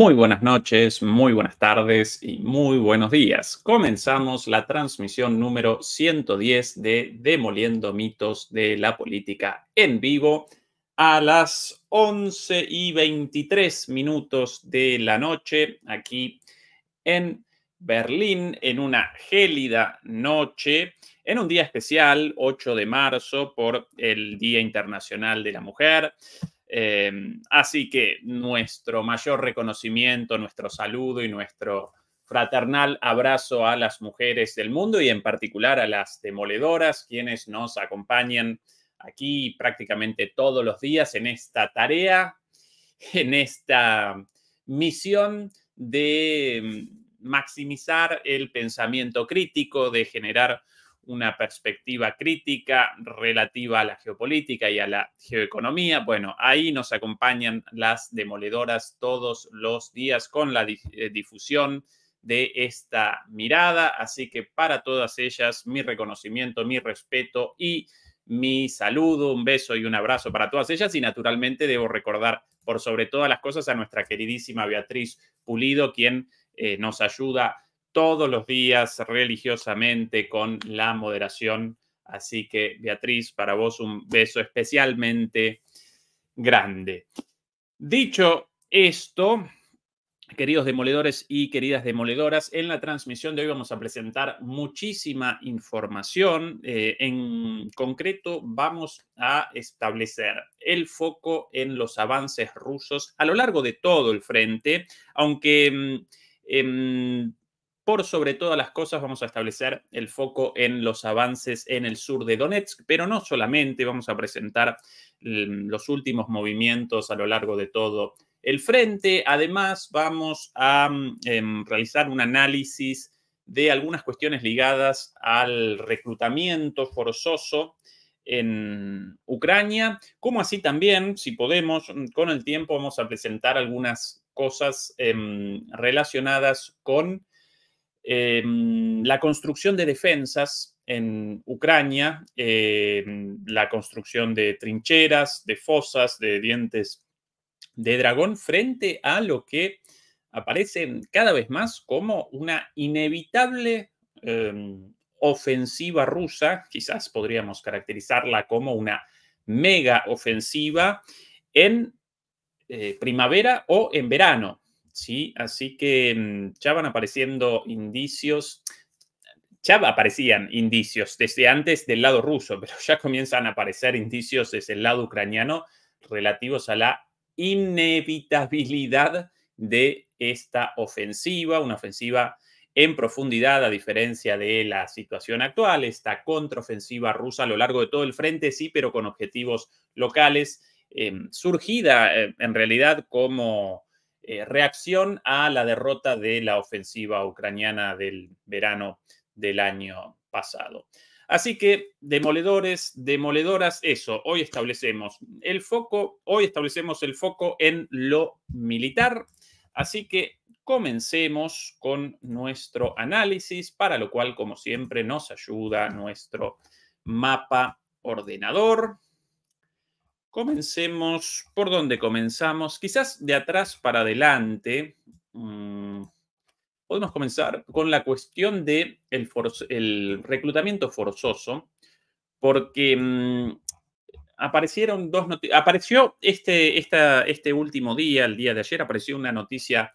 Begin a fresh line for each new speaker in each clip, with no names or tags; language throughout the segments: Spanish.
Muy buenas noches, muy buenas tardes y muy buenos días. Comenzamos la transmisión número 110 de Demoliendo mitos de la política en vivo a las 11 y 23 minutos de la noche aquí en Berlín en una gélida noche, en un día especial, 8 de marzo, por el Día Internacional de la Mujer. Em, así que nuestro mayor reconocimiento, nuestro saludo y nuestro fraternal abrazo a las mujeres del mundo y en particular a las demoledoras, quienes nos acompañan aquí prácticamente todos los días en esta tarea, en esta misión de em, maximizar el pensamiento crítico, de generar una perspectiva crítica relativa a la geopolítica y a la geoeconomía. Bueno, ahí nos acompañan las demoledoras todos los días con la eh, difusión de esta mirada. Así que para todas ellas, mi reconocimiento, mi respeto y mi saludo, un beso y un abrazo para todas ellas. Y naturalmente debo recordar por sobre todas las cosas a nuestra queridísima Beatriz Pulido, quien eh, nos ayuda todos los días religiosamente con la moderación. Así que, Beatriz, para vos un beso especialmente grande. Dicho esto, queridos demoledores y queridas demoledoras, en la transmisión de hoy vamos a presentar muchísima información. Eh, en concreto, vamos a establecer el foco en los avances rusos a lo largo de todo el frente, aunque... Mm, em, por sobre todas las cosas vamos a establecer el foco en los avances en el sur de Donetsk, pero no solamente, vamos a presentar mm, los últimos movimientos a lo largo de todo el frente. Además, vamos a mm, em, realizar un análisis de algunas cuestiones ligadas al reclutamiento forzoso en Ucrania, como así también, si podemos, mm, con el tiempo vamos a presentar algunas cosas em, relacionadas con Em, la construcción de defensas en Ucrania, em, la construcción de trincheras, de fosas, de dientes de dragón, frente a lo que aparece cada vez más como una inevitable em, ofensiva rusa, quizás podríamos caracterizarla como una mega ofensiva en eh, primavera o en verano. ¿sí? Así que mm, ya van apareciendo indicios, ya aparecían indicios desde antes del lado ruso, pero ya comienzan a aparecer indicios desde el lado ucraniano relativos a la inevitabilidad de esta ofensiva, una ofensiva en profundidad, a diferencia de la situación actual, esta contraofensiva rusa a lo largo de todo el frente, sí, pero con objetivos locales, em, surgida eh, en realidad como eh, reacción a la derrota de la ofensiva ucraniana del verano del año pasado. Así que, demoledores, demoledoras, eso, hoy establecemos el foco, hoy establecemos el foco en lo militar. Así que comencemos con nuestro análisis, para lo cual, como siempre, nos ayuda nuestro mapa ordenador. Comencemos por donde comenzamos, quizás de atrás para adelante. Mm, podemos comenzar con la cuestión del de el reclutamiento forzoso, porque mm, aparecieron dos apareció este, esta, este último día, el día de ayer, apareció una noticia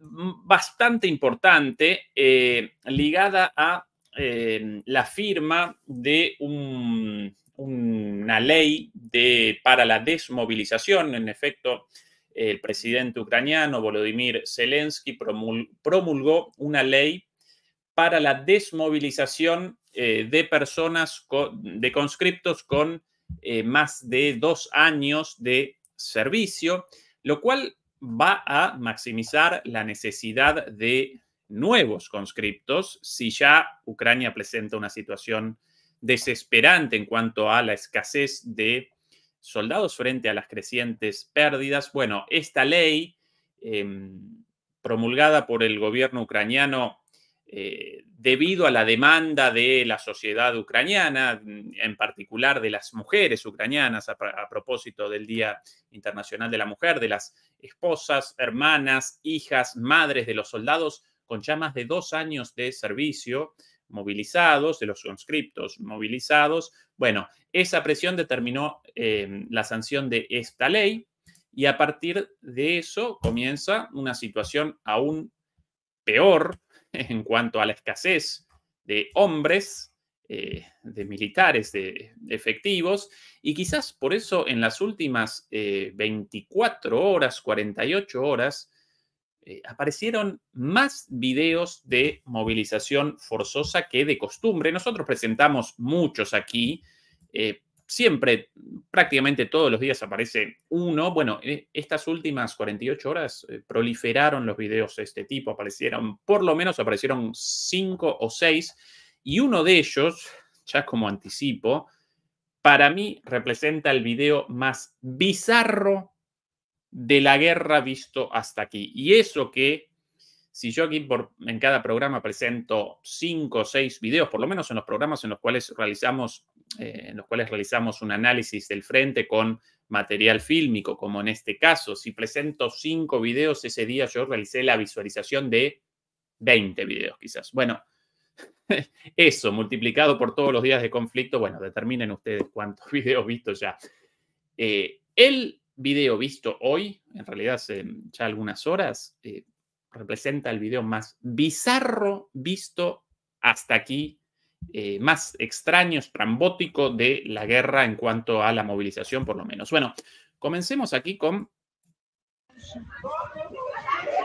bastante importante eh, ligada a eh, la firma de un una ley para la desmovilización. En efecto, el presidente ucraniano Volodymyr Zelensky promulgó una ley para la desmovilización eh, de personas, de conscriptos con eh, más de dos años de servicio, lo cual va a maximizar la necesidad de nuevos conscriptos si ya Ucrania presenta una situación desesperante en cuanto a la escasez de soldados frente a las crecientes pérdidas. Bueno, esta ley em, promulgada por el gobierno ucraniano eh, debido a la demanda de la sociedad ucraniana, en particular de las mujeres ucranianas, a propósito del Día Internacional de la Mujer, de las esposas, hermanas, hijas, madres de los soldados con ya más de dos años de servicio, movilizados, de los conscriptos movilizados. Bueno, esa presión determinó em, la sanción de esta ley y a partir de eso comienza una situación aún peor en cuanto a la escasez de hombres, eh, de militares, de efectivos, y quizás por eso en las últimas 24 eh, horas, 48 horas, eh, aparecieron más videos de movilización forzosa que de costumbre. Nosotros presentamos muchos aquí. Eh, siempre, prácticamente todos los días aparece uno. Bueno, eh, estas últimas 48 horas proliferaron los videos de este tipo. Aparecieron, por lo menos aparecieron cinco o seis. Y uno de ellos, ya como anticipo, para mí representa el video más bizarro de la guerra visto hasta aquí. Y eso que, si yo aquí en cada programa presento cinco o seis videos, por lo menos en los programas en los cuales realizamos, eh, en los cuales realizamos un análisis del frente con material fílmico, como en este caso, si presento cinco videos, ese día yo realicé la visualización de 20 videos quizás. Bueno, eso multiplicado por todos los días de conflicto, bueno, determinen ustedes cuántos videos visto ya. Eh, video visto hoy, en realidad hace ya algunas horas, eh, representa el video más bizarro visto hasta aquí, eh, más extraño, estrambótico de la guerra en cuanto a la movilización, por lo menos. Bueno, comencemos aquí con...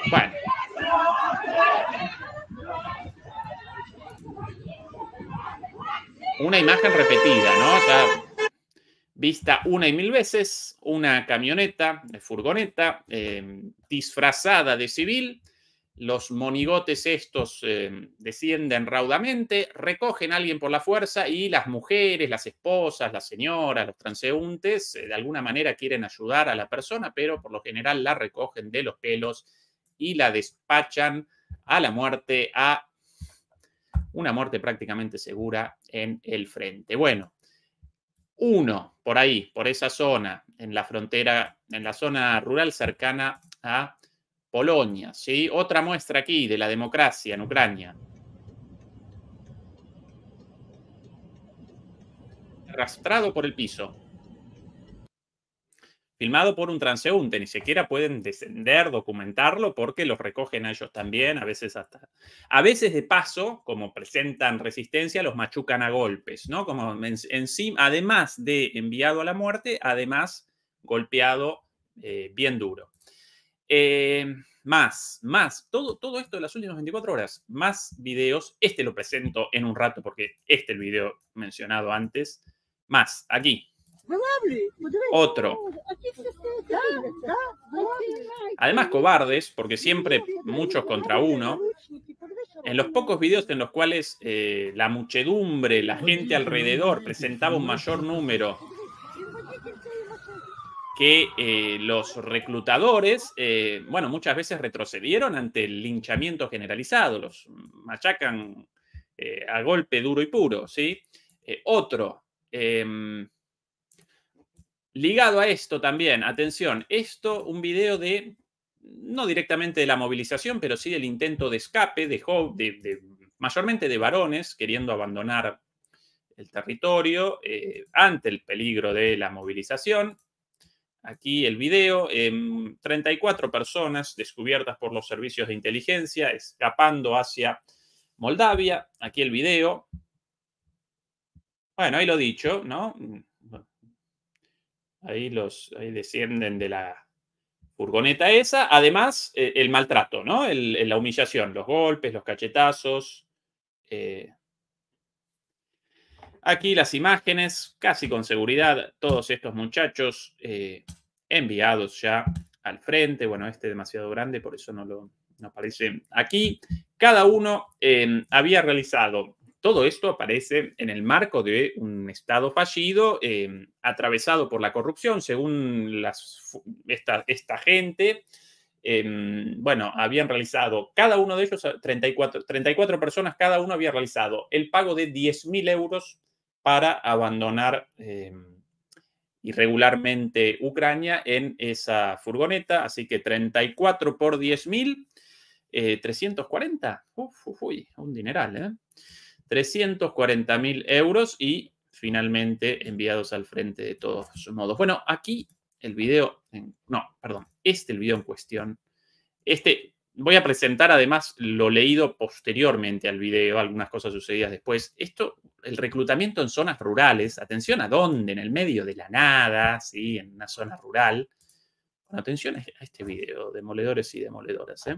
Bueno. Una imagen repetida, ¿no? O sea, vista una y mil veces, una camioneta, furgoneta, em, disfrazada de civil. Los monigotes estos em, descienden raudamente, recogen a alguien por la fuerza y las mujeres, las esposas, las señoras, los transeúntes, eh, de alguna manera quieren ayudar a la persona, pero por lo general la recogen de los pelos y la despachan a la muerte, a una muerte prácticamente segura en el frente. Bueno, uno, por ahí, por esa zona, en la frontera, en la zona rural cercana a Polonia. ¿sí? Otra muestra aquí de la democracia en Ucrania. Arrastrado por el piso filmado por un transeúnte, ni siquiera pueden descender, documentarlo, porque los recogen a ellos también, a veces hasta. A veces de paso, como presentan resistencia, los machucan a golpes, ¿no? Como sí, además de enviado a la muerte, además golpeado eh, bien duro. Eh, más, más, todo, todo esto de las últimas 24 horas, más videos, este lo presento en un rato porque este es el video mencionado antes, más, aquí, otro. Además, cobardes, porque siempre muchos contra uno. En los pocos videos en los cuales eh, la muchedumbre, la gente alrededor presentaba un mayor número que eh, los reclutadores, eh, bueno, muchas veces retrocedieron ante el linchamiento generalizado, los machacan a golpe duro y puro, ¿sí? otro, em, Ligado a esto también, atención, esto, un video de, no directamente de la movilización, pero sí del intento de escape de, mayormente de varones queriendo abandonar el territorio eh, ante el peligro de la movilización. Aquí el video, 34 em, personas descubiertas por los servicios de inteligencia escapando hacia Moldavia. Aquí el video. Bueno, ahí lo dicho, ¿no? Ahí, los, descienden de la furgoneta esa. Además, eh, el maltrato, ¿no? la humillación, los golpes, los cachetazos. Eh. Aquí las imágenes, casi con seguridad, todos estos muchachos eh, enviados ya al frente. Bueno, este es demasiado grande, por eso no lo no aparece aquí. Cada uno había realizado todo esto aparece en el marco de un Estado fallido, eh, atravesado por la corrupción, según esta, gente. Eh, bueno, habían realizado, cada uno de ellos, 34, 34 personas, cada uno había realizado el pago de 10.000 euros para abandonar eh, irregularmente Ucrania en esa furgoneta. Así que 34 por 10.000, 340. Uf, uf, uy, un dineral, ¿eh? 340,000 mil euros y finalmente enviados al frente de todos sus modos. Bueno, aquí el video, no, perdón, este el video en cuestión. Este, voy a presentar además lo leído posteriormente al video, algunas cosas sucedidas después. Esto, el reclutamiento en zonas rurales, atención a dónde, en el medio de la nada, ¿sí? en una zona rural. Bueno, atención a este video, demoledores y demoledoras. ¿eh?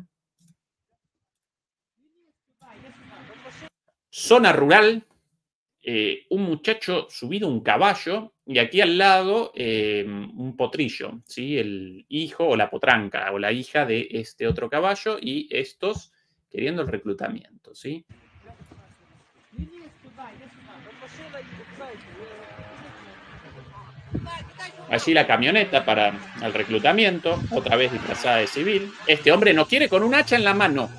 zona rural, eh, un muchacho subido un caballo y aquí al lado eh, un potrillo, ¿sí? el hijo o la potranca o la hija de este otro caballo y estos queriendo el reclutamiento. ¿sí? Allí la camioneta para el reclutamiento, otra vez disfrazada de civil. Este hombre no quiere con un hacha en la mano,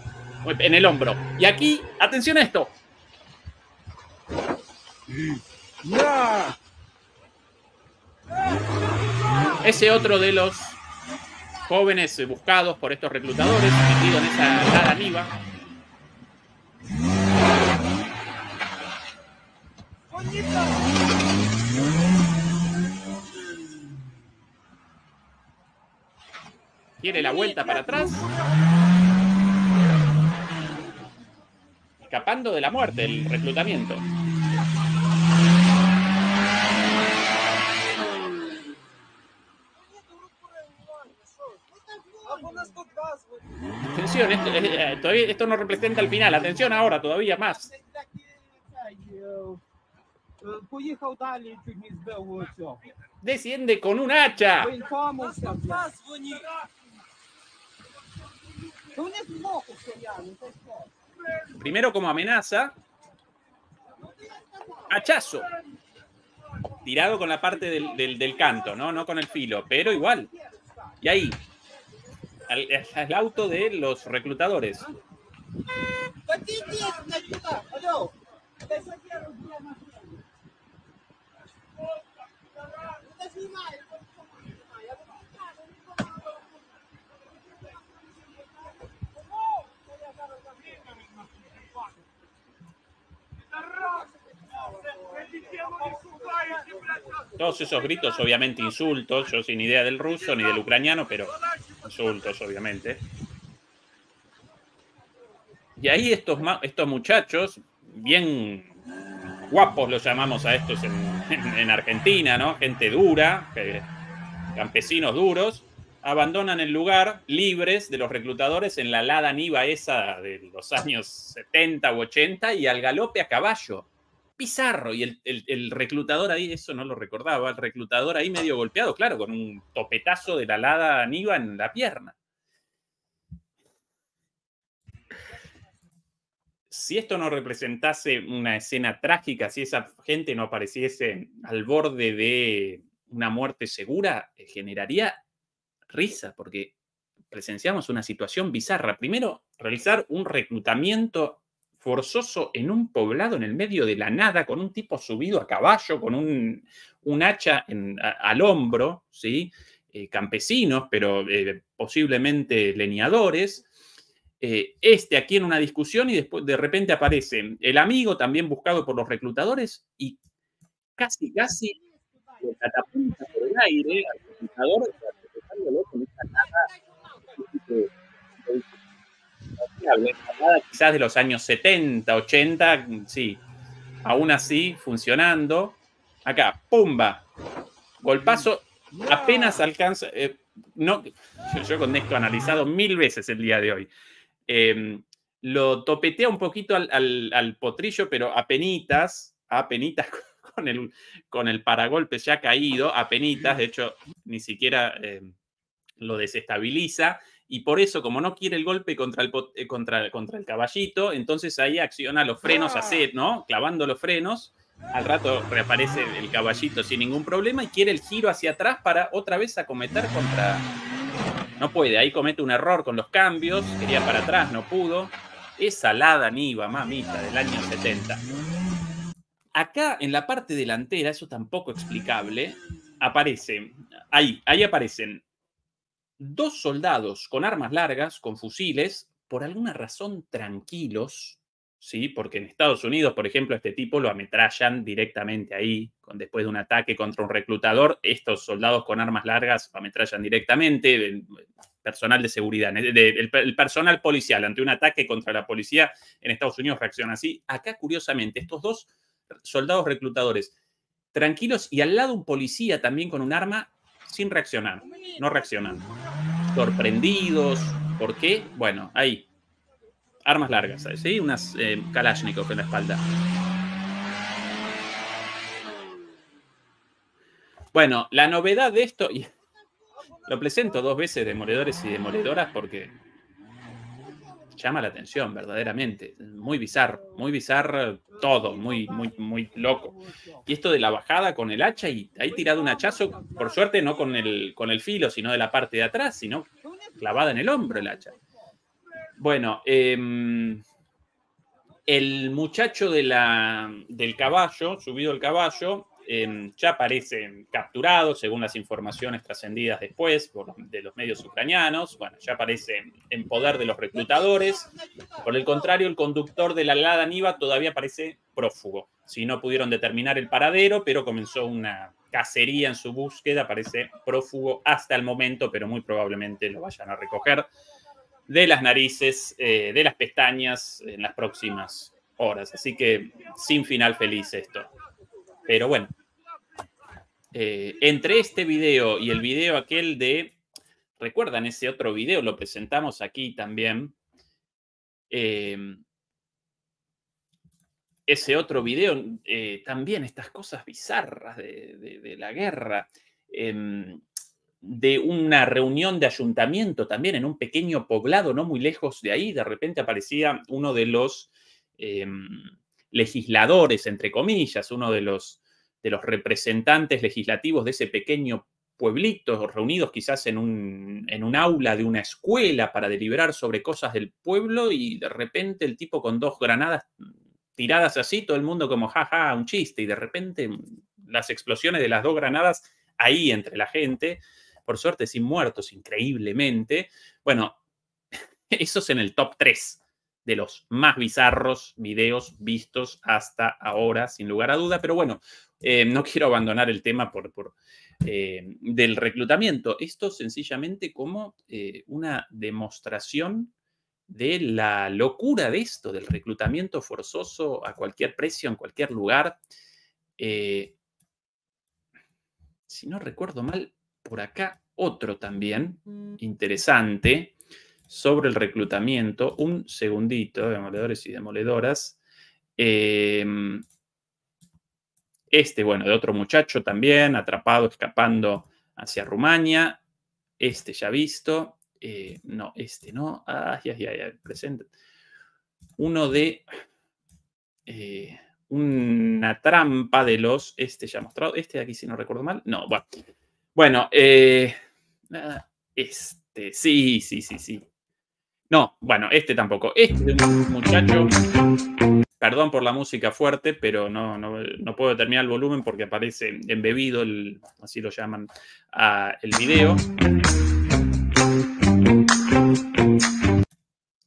en el hombro. Y aquí, atención a esto, ese otro de los jóvenes buscados por estos reclutadores, metido en esa nada viva. Tiene la vuelta para atrás. escapando de la muerte, el reclutamiento. Atención, esto, eh, eh, esto no representa el final. Atención ahora, todavía más. Desciende con un hacha. Primero como amenaza. Hachazo. Tirado con la parte del, del, del canto, ¿no? No con el filo, pero igual. Y ahí. Al, al auto de los reclutadores. Todos esos gritos, obviamente insultos, yo sin idea del ruso ni del ucraniano, pero insultos, obviamente. Y ahí estos, estos muchachos, bien guapos los llamamos a estos en, Argentina, ¿no? Gente dura, campesinos duros, abandonan el lugar libres de los reclutadores en la Lada Niva esa de los años 70 u 80 y al galope a caballo. Bizarro, y el, reclutador ahí, eso no lo recordaba, el reclutador ahí medio golpeado, claro, con un topetazo de la alada Aníbal en la pierna. Si esto no representase una escena trágica, si esa gente no apareciese al borde de una muerte segura, eh, generaría risa, porque presenciamos una situación bizarra. Primero, realizar un reclutamiento forzoso en un poblado en el medio de la nada, con un tipo subido a caballo, con un, hacha al hombro, ¿sí? Eh, campesinos, pero eh, posiblemente leñadores. Eh, este aquí en una discusión y después de repente aparece el amigo también buscado por los reclutadores y casi, casi aire reclutador Quizás de los años 70, 80, sí. Aún así, funcionando. Acá, pumba. Golpazo, apenas alcanza. Eh, no, yo, con esto analizado mil veces el día de hoy. Em, lo topetea un poquito al, potrillo, pero apenitas, apenitas con el, con el paragolpe ya caído, apenitas, de hecho, ni siquiera em, lo desestabiliza y por eso, como no quiere el golpe contra el, eh, contra, contra el caballito, entonces ahí acciona los frenos a ah. set, ¿no? Clavando los frenos. Al rato reaparece el caballito sin ningún problema y quiere el giro hacia atrás para otra vez acometer contra. No puede, ahí comete un error con los cambios, quería para atrás, no pudo. Esa alada Niva, mamita, del año 70. Acá en la parte delantera, eso tampoco explicable, aparece, ahí, ahí aparecen dos soldados con armas largas, con fusiles, por alguna razón tranquilos, ¿sí? Porque en Estados Unidos, por ejemplo, este tipo lo ametrallan directamente ahí, después de un ataque contra un reclutador, estos soldados con armas largas ametrallan directamente, el personal de seguridad, el, el personal policial ante un ataque contra la policía en Estados Unidos reacciona así. Acá, curiosamente, estos dos soldados reclutadores tranquilos y al lado un policía también con un arma sin reaccionar, no reaccionan. Sorprendidos, ¿por qué? Bueno, ahí. Armas largas, ¿sabes? ¿sí? Unas eh, Kalashnikov en la espalda. Bueno, la novedad de esto, lo presento dos veces, demoledores y demoledoras, porque llama la atención, verdaderamente. Muy bizarro, muy bizarro todo, muy, muy, muy loco. Y esto de la bajada con el hacha y ahí tirado un hachazo, por suerte no con el, con el filo, sino de la parte de atrás, sino clavada en el hombro el hacha. Bueno, em, el muchacho de la, del caballo, subido el caballo, ya aparecen capturado según las informaciones trascendidas después de los medios ucranianos, bueno, ya aparece en poder de los reclutadores. Por el contrario, el conductor de la Lada Niva todavía parece prófugo. Si no pudieron determinar el paradero, pero comenzó una cacería en su búsqueda, parece prófugo hasta el momento, pero muy probablemente lo vayan a recoger de las narices, eh, de las pestañas en las próximas horas. Así que sin final feliz esto. Pero bueno, eh, entre este video y el video aquel de, recuerdan ese otro video, lo presentamos aquí también. Em, ese otro video, eh, también estas cosas bizarras de, la guerra, em, de una reunión de ayuntamiento también en un pequeño poblado, no muy lejos de ahí, de repente aparecía uno de los, em, legisladores, entre comillas, uno de los, de los representantes legislativos de ese pequeño pueblito, reunidos quizás en un, en un, aula de una escuela para deliberar sobre cosas del pueblo y de repente el tipo con dos granadas tiradas así, todo el mundo como jaja, un chiste y de repente las explosiones de las dos granadas ahí entre la gente, por suerte sin muertos, increíblemente. Bueno, eso es en el top 3 de los más bizarros videos vistos hasta ahora, sin lugar a duda. Pero bueno, eh, no quiero abandonar el tema por, por eh, del reclutamiento. Esto sencillamente como eh, una demostración de la locura de esto, del reclutamiento forzoso a cualquier precio, en cualquier lugar. si no recuerdo mal, por acá otro también mm. interesante sobre el reclutamiento. Un segundito, demoledores y demoledoras. Em, este, bueno, de otro muchacho también, atrapado, escapando hacia Rumania. Este ya visto. Eh, no, este no. ya ya ya presente. Uno de eh, una trampa de los. Este ya mostrado. Este de aquí, si no recuerdo mal. No, bueno. Bueno, eh, este, sí, sí, sí, sí. No, bueno, este tampoco. Este es un muchacho. Perdón por la música fuerte, pero no, puedo determinar el volumen porque aparece embebido, el, así lo llaman, el video.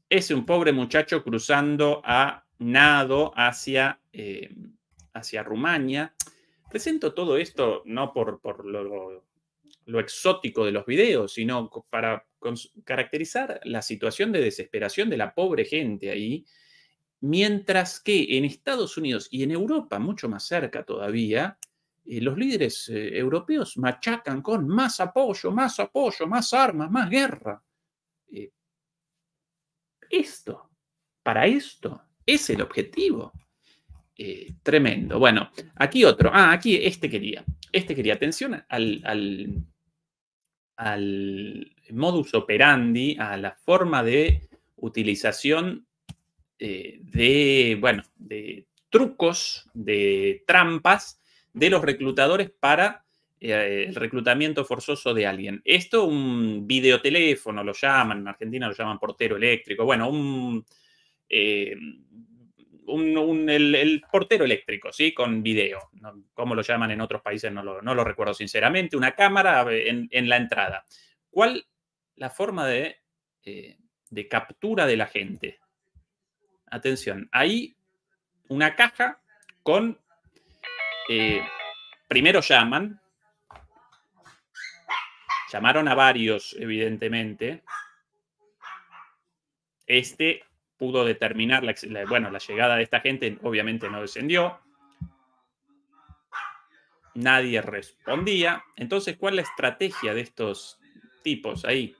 Es un pobre muchacho cruzando a nado hacia, eh, hacia Rumania. Presento todo esto no por, por lo, lo exótico de los videos, sino para caracterizar la situación de desesperación de la pobre gente ahí, mientras que en Estados Unidos y en Europa, mucho más cerca todavía, eh, los líderes eh, europeos machacan con más apoyo, más apoyo, más armas, más guerra. Eh, esto, para esto, es el objetivo. tremendo. Bueno, aquí otro. Ah, aquí este quería. Este quería atención al, al, al modus operandi, a la forma de utilización eh, de, bueno, de trucos, de trampas de los reclutadores para eh, el reclutamiento forzoso de alguien. Esto un videoteléfono lo llaman, en Argentina lo llaman portero eléctrico, bueno, un... Eh, el, portero eléctrico, ¿sí? Con video. como ¿Cómo lo llaman en otros países? No lo, recuerdo sinceramente. Una cámara en, en, la entrada. ¿Cuál la forma eh, de, captura de la gente. Atención, ahí una caja con... Eh, primero llaman, llamaron a varios, evidentemente. Este pudo determinar, bueno, la llegada de esta gente obviamente no descendió. Nadie respondía. Entonces, ¿cuál es la estrategia de estos tipos ahí?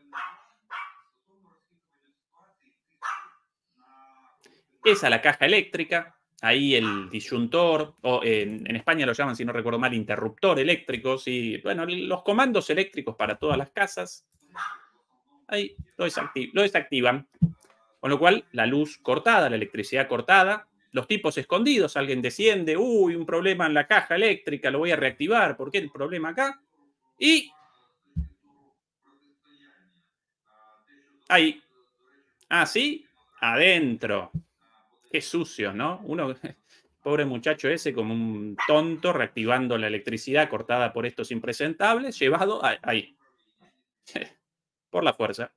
a la caja eléctrica, ahí el ah. disyuntor, o en, España lo llaman, si no recuerdo mal, interruptor eléctrico, y bueno, los comandos eléctricos para todas las casas, ahí lo, lo desactivan. Con lo cual, la luz cortada, la electricidad cortada, los tipos escondidos, alguien desciende, uy, un problema en la caja eléctrica, lo voy a reactivar, ¿por qué el problema acá? Y ahí, así, adentro. Qué sucio, ¿no? Uno, pobre muchacho ese, como un tonto, reactivando la electricidad cortada por estos impresentables, llevado ahí. por la fuerza.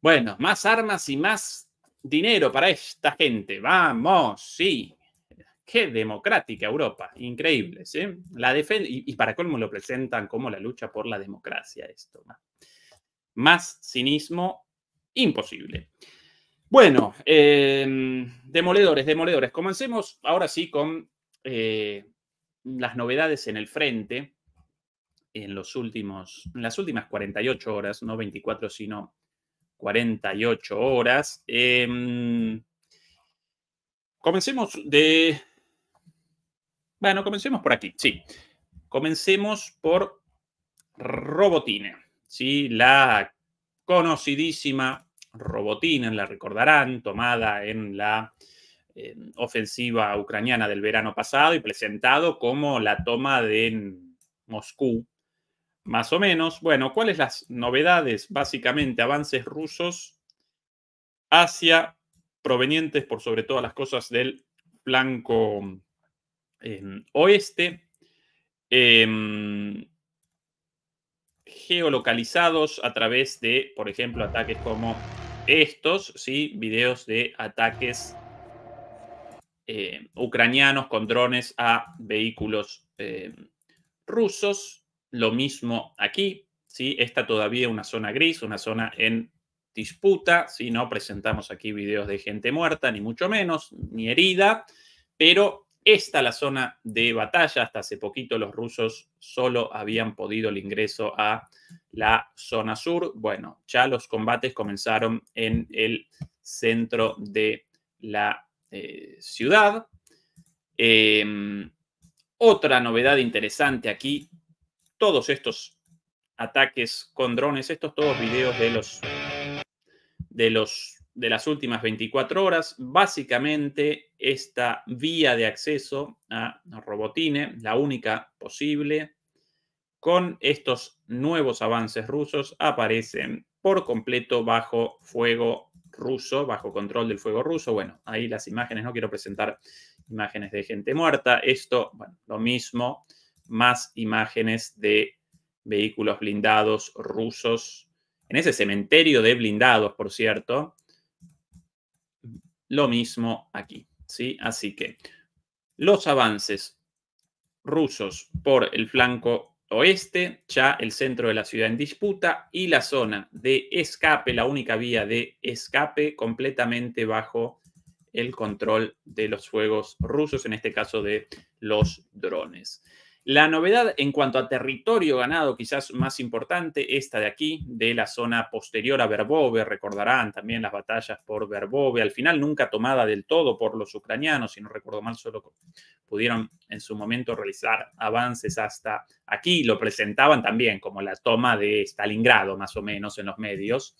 Bueno, más armas y más dinero para esta gente. Vamos, sí. Qué democrática Europa, increíble, ¿sí? La y, y, para colmo lo presentan como la lucha por la democracia esto. Más cinismo, imposible. Bueno, em, demoledores, demoledores. Comencemos ahora sí con eh, las novedades en el frente en, los últimos, las últimas 48 horas, no 24, sino 48 horas. Em, comencemos de... Bueno, comencemos por aquí, sí. Comencemos por Robotine, ¿sí? La conocidísima Robotina, la recordarán, tomada en la eh, ofensiva ucraniana del verano pasado y presentado como la toma de Moscú, más o menos. Bueno, ¿cuáles las novedades? Básicamente, avances rusos hacia provenientes por sobre todas las cosas del flanco em, oeste, em, geolocalizados a través de, por ejemplo, ataques como estos, ¿sí? Videos de ataques eh, ucranianos con drones a vehículos eh, rusos. Lo mismo aquí, ¿sí? Esta todavía una zona gris, una zona en disputa, ¿sí? No presentamos aquí videos de gente muerta, ni mucho menos, ni herida, pero esta la zona de batalla. Hasta hace poquito los rusos solo habían podido el ingreso a la zona sur. Bueno, ya los combates comenzaron en el centro de la eh, ciudad. Em, otra novedad interesante aquí, todos estos ataques con drones, estos todos videos de los de los de las últimas 24 horas, básicamente esta vía de acceso a Robotine, la única posible, con estos nuevos avances rusos aparecen por completo bajo fuego ruso, bajo control del fuego ruso. Bueno, ahí las imágenes, no quiero presentar imágenes de gente muerta. Esto, bueno, lo mismo, más imágenes de vehículos blindados rusos en ese cementerio de blindados, por cierto. Lo mismo aquí, ¿sí? Así que los avances rusos por el flanco oeste, ya el centro de la ciudad en disputa y la zona de escape, la única vía de escape completamente bajo el control de los fuegos rusos, en este caso de los drones. La novedad en cuanto a territorio ganado, quizás más importante, esta de aquí, de la zona posterior a Verbove, recordarán también las batallas por Verbove, al final nunca tomada del todo por los ucranianos, si no recuerdo mal, solo pudieron en su momento realizar avances hasta aquí, lo presentaban también como la toma de Stalingrado, más o menos, en los medios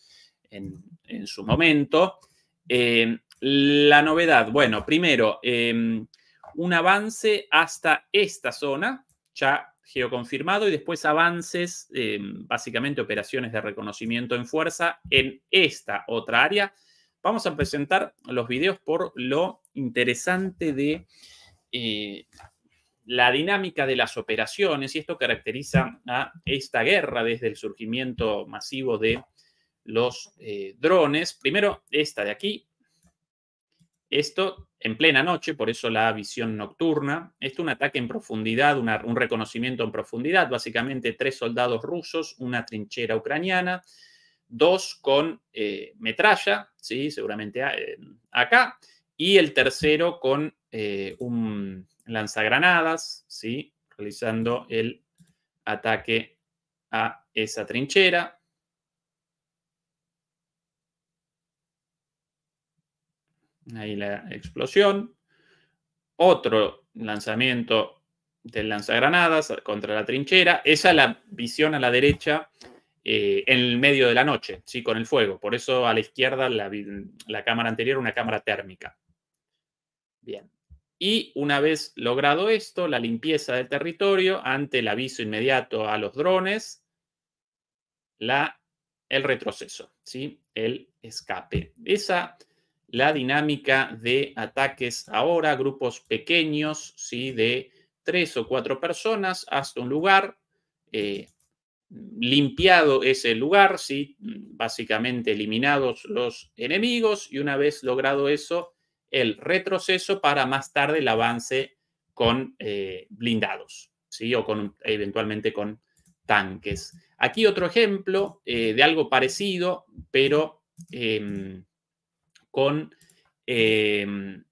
en, su momento. Em, la novedad, bueno, primero, em, un avance hasta esta zona, ya geoconfirmado y después avances, em, básicamente operaciones de reconocimiento en fuerza en esta otra área. Vamos a presentar los videos por lo interesante de eh, la dinámica de las operaciones y esto caracteriza a esta guerra desde el surgimiento masivo de los eh, drones. Primero, esta de aquí. Esto en plena noche, por eso la visión nocturna. Esto un ataque en profundidad, un reconocimiento en profundidad, básicamente tres soldados rusos, una trinchera ucraniana, dos con eh, metralla, ¿sí? seguramente ah, eh, acá, y el tercero con eh, un lanzagranadas, ¿sí? realizando el ataque a esa trinchera. Ahí la explosión. Otro lanzamiento del lanzagranadas contra la trinchera. Esa la visión a la derecha eh, en el medio de la noche, ¿sí? con el fuego. Por eso a la izquierda la, la cámara anterior, una cámara térmica. Bien. Y una vez logrado esto, la limpieza del territorio ante el aviso inmediato a los drones, la, el retroceso, ¿sí? el escape. Esa la dinámica de ataques ahora, grupos pequeños, ¿sí? de tres o cuatro personas hasta un lugar, eh, limpiado ese lugar, ¿sí? básicamente eliminados los enemigos y una vez logrado eso, el retroceso para más tarde el avance con eh, blindados, ¿sí? o con, eventualmente con tanques. Aquí otro ejemplo eh, de algo parecido, pero em, con em,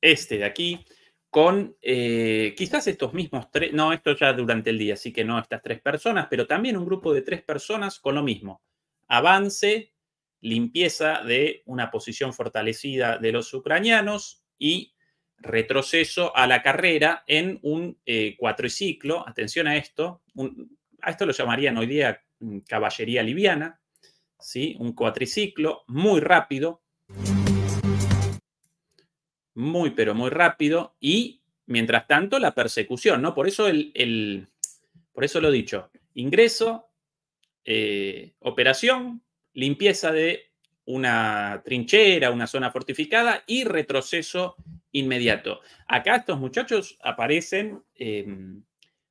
este de aquí, con eh, quizás estos mismos tres, no, esto ya durante el día, así que no estas tres personas, pero también un grupo de tres personas con lo mismo. Avance, limpieza de una posición fortalecida de los ucranianos y retroceso a la carrera en un eh, cuatriciclo. Atención a esto, a esto lo llamarían hoy día mm, caballería liviana, ¿sí? Un cuatriciclo muy rápido. Muy, pero muy rápido. Y, mientras tanto, la persecución, ¿no? Por eso, el, el por eso lo dicho. Ingreso, eh, operación, limpieza de una trinchera, una zona fortificada y retroceso inmediato. Acá estos muchachos aparecen... Em,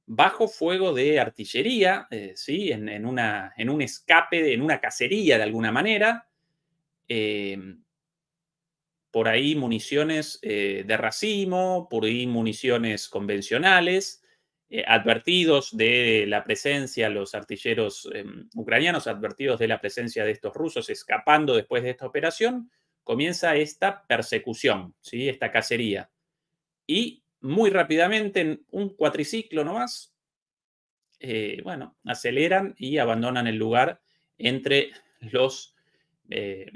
bajo fuego de artillería, eh, ¿sí? En, una, en, un escape, en una cacería de alguna manera. Em, por ahí municiones eh, de racimo, por ahí municiones convencionales. Eh, advertidos de la presencia, los artilleros em, ucranianos advertidos de la presencia de estos rusos escapando después de esta operación, comienza esta persecución, ¿sí? esta cacería. Y muy rápidamente en un cuatriciclo nomás. Eh, bueno, aceleran y abandonan el lugar entre los eh,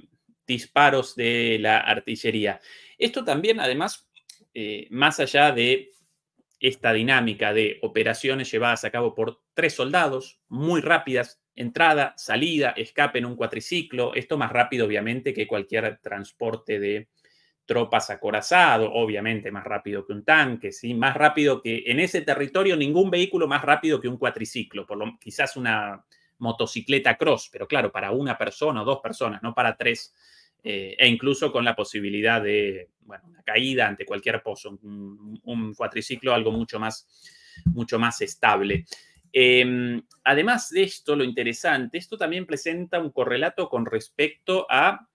disparos de la artillería. Esto también, además, eh, más allá de esta dinámica de operaciones llevadas a cabo por tres soldados, muy rápidas, entrada, salida, escape en un cuatriciclo, esto más rápido obviamente que cualquier transporte de tropas acorazado, obviamente más rápido que un tanque, ¿sí? más rápido que en ese territorio ningún vehículo más rápido que un cuatriciclo, por lo, quizás una motocicleta cross, pero claro, para una persona o dos personas, no para tres, eh, e incluso con la posibilidad de una caída ante cualquier pozo, un, cuatriciclo algo mucho más, mucho más estable. Em, además de esto, lo interesante, esto también presenta un correlato con respecto a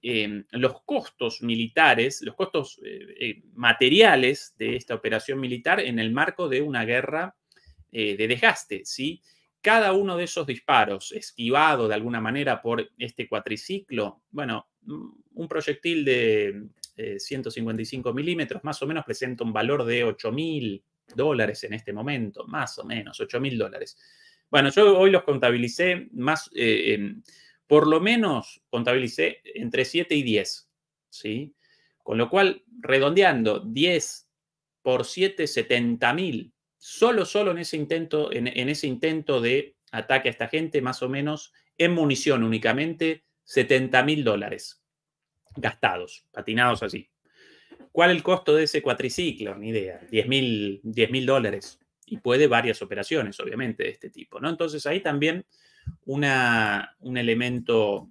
Em, los costos militares, los costos eh, eh, materiales de esta operación militar en el marco de una guerra eh, de desgaste. ¿sí? Cada uno de esos disparos esquivado de alguna manera por este cuatriciclo, bueno, mm, un proyectil de 155 milímetros más o menos presenta un valor de 8 mil dólares en este momento, más o menos, 8 mil dólares. Bueno, yo hoy los contabilicé más... Em, por lo menos contabilicé entre 7 y 10, ¿sí? Con lo cual, redondeando 10 por 7, 70 mil, solo, solo en ese, intento, en, ese intento de ataque a esta gente, más o menos, en munición únicamente, 70 mil dólares gastados, patinados así. ¿Cuál es el costo de ese cuatriciclo? Ni idea, 10 mil dólares. Y puede varias operaciones, obviamente, de este tipo, ¿no? Entonces ahí también un elemento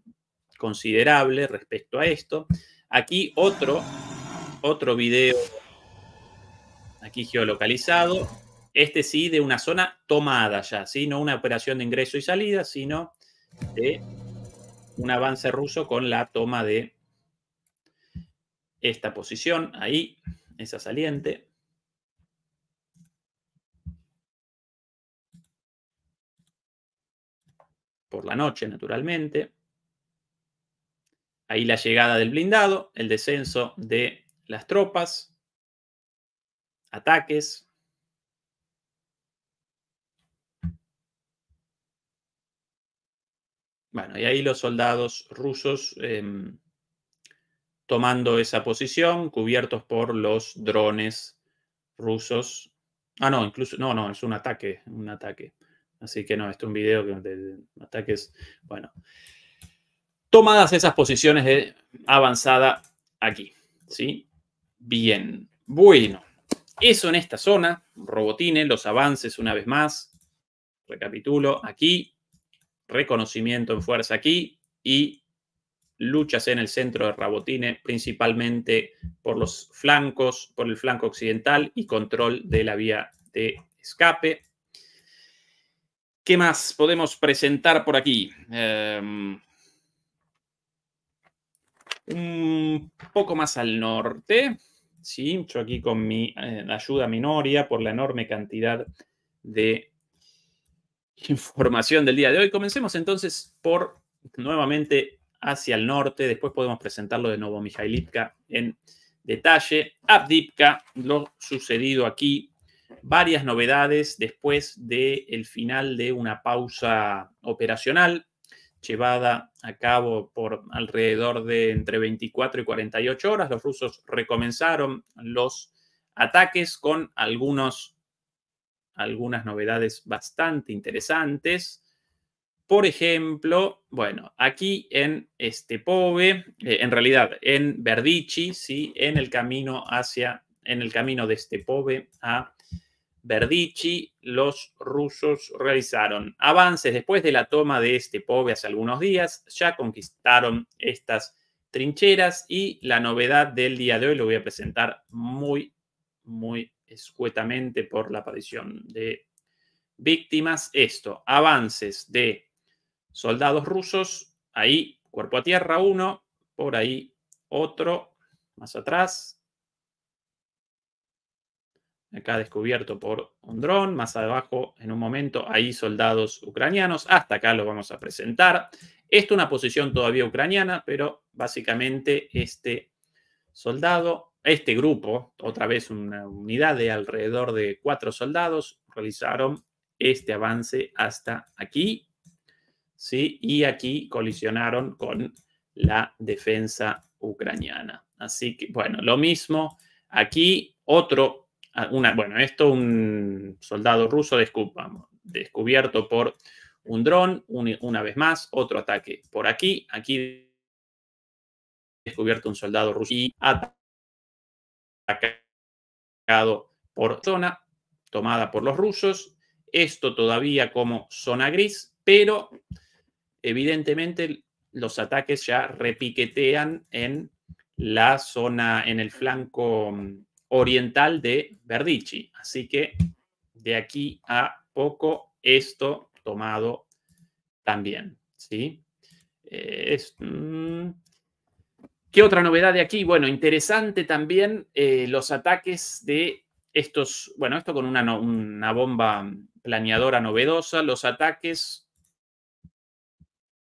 considerable respecto a esto. Aquí otro, otro video, aquí geolocalizado, este sí de una zona tomada ya, ¿sí? no una operación de ingreso y salida, sino de un avance ruso con la toma de esta posición, ahí, esa saliente. por la noche, naturalmente. Ahí la llegada del blindado, el descenso de las tropas, ataques, Bueno, y ahí los soldados rusos em, tomando esa posición, cubiertos por los drones rusos. Ah, no, incluso, no, no, es un ataque, un ataque. Así que no, este es un video que, de ataques. Bueno, tomadas esas posiciones de avanzada aquí. ¿Sí? Bien. Bueno, eso en esta zona. Robotine, los avances una vez más. Recapitulo aquí. Reconocimiento en fuerza aquí. Y luchas en el centro de Robotine, principalmente por los flancos, por el flanco occidental y control de la vía de escape. ¿Qué más podemos presentar por aquí? Em, un poco más al norte, ¿sí? yo aquí con mi eh, ayuda minoria por la enorme cantidad de información del día de hoy. Comencemos entonces por nuevamente hacia el norte, después podemos presentarlo de nuevo Mijailitka, en detalle. Abdipka, lo sucedido aquí varias novedades después del final de una pausa operacional llevada a cabo por alrededor de entre 24 y 48 horas. Los rusos recomenzaron los ataques con algunos, algunas novedades bastante interesantes. Por ejemplo, bueno, aquí en Estepove, eh, en realidad en Verdici, ¿sí? en el camino hacia, en el camino de Estepove a Berdichi, los rusos realizaron avances después de la toma de este pobre hace algunos días, ya conquistaron estas trincheras y la novedad del día de hoy lo voy a presentar muy, muy escuetamente por la aparición de víctimas. Esto, avances de soldados rusos, ahí cuerpo a tierra uno, por ahí otro, más atrás, acá descubierto por un dron, más abajo en un momento hay soldados ucranianos, hasta acá lo vamos a presentar. Esto es una posición todavía ucraniana, pero básicamente este soldado, este grupo, otra vez una unidad de alrededor de cuatro soldados, realizaron este avance hasta aquí, ¿sí? Y aquí colisionaron con la defensa ucraniana. Así que, bueno, lo mismo, aquí otro bueno, esto un soldado ruso descubierto por un dron, una vez más, otro ataque por aquí, aquí descubierto un soldado ruso y atacado por zona tomada por los rusos, esto todavía como zona gris, pero evidentemente los ataques ya repiquetean en la zona, en el flanco oriental de Verdici. Así que de aquí a poco esto tomado también, ¿sí? Eh, mm, ¿Qué otra novedad de aquí? Bueno, interesante también eh, los ataques de estos, bueno, esto con una, bomba planeadora novedosa, los ataques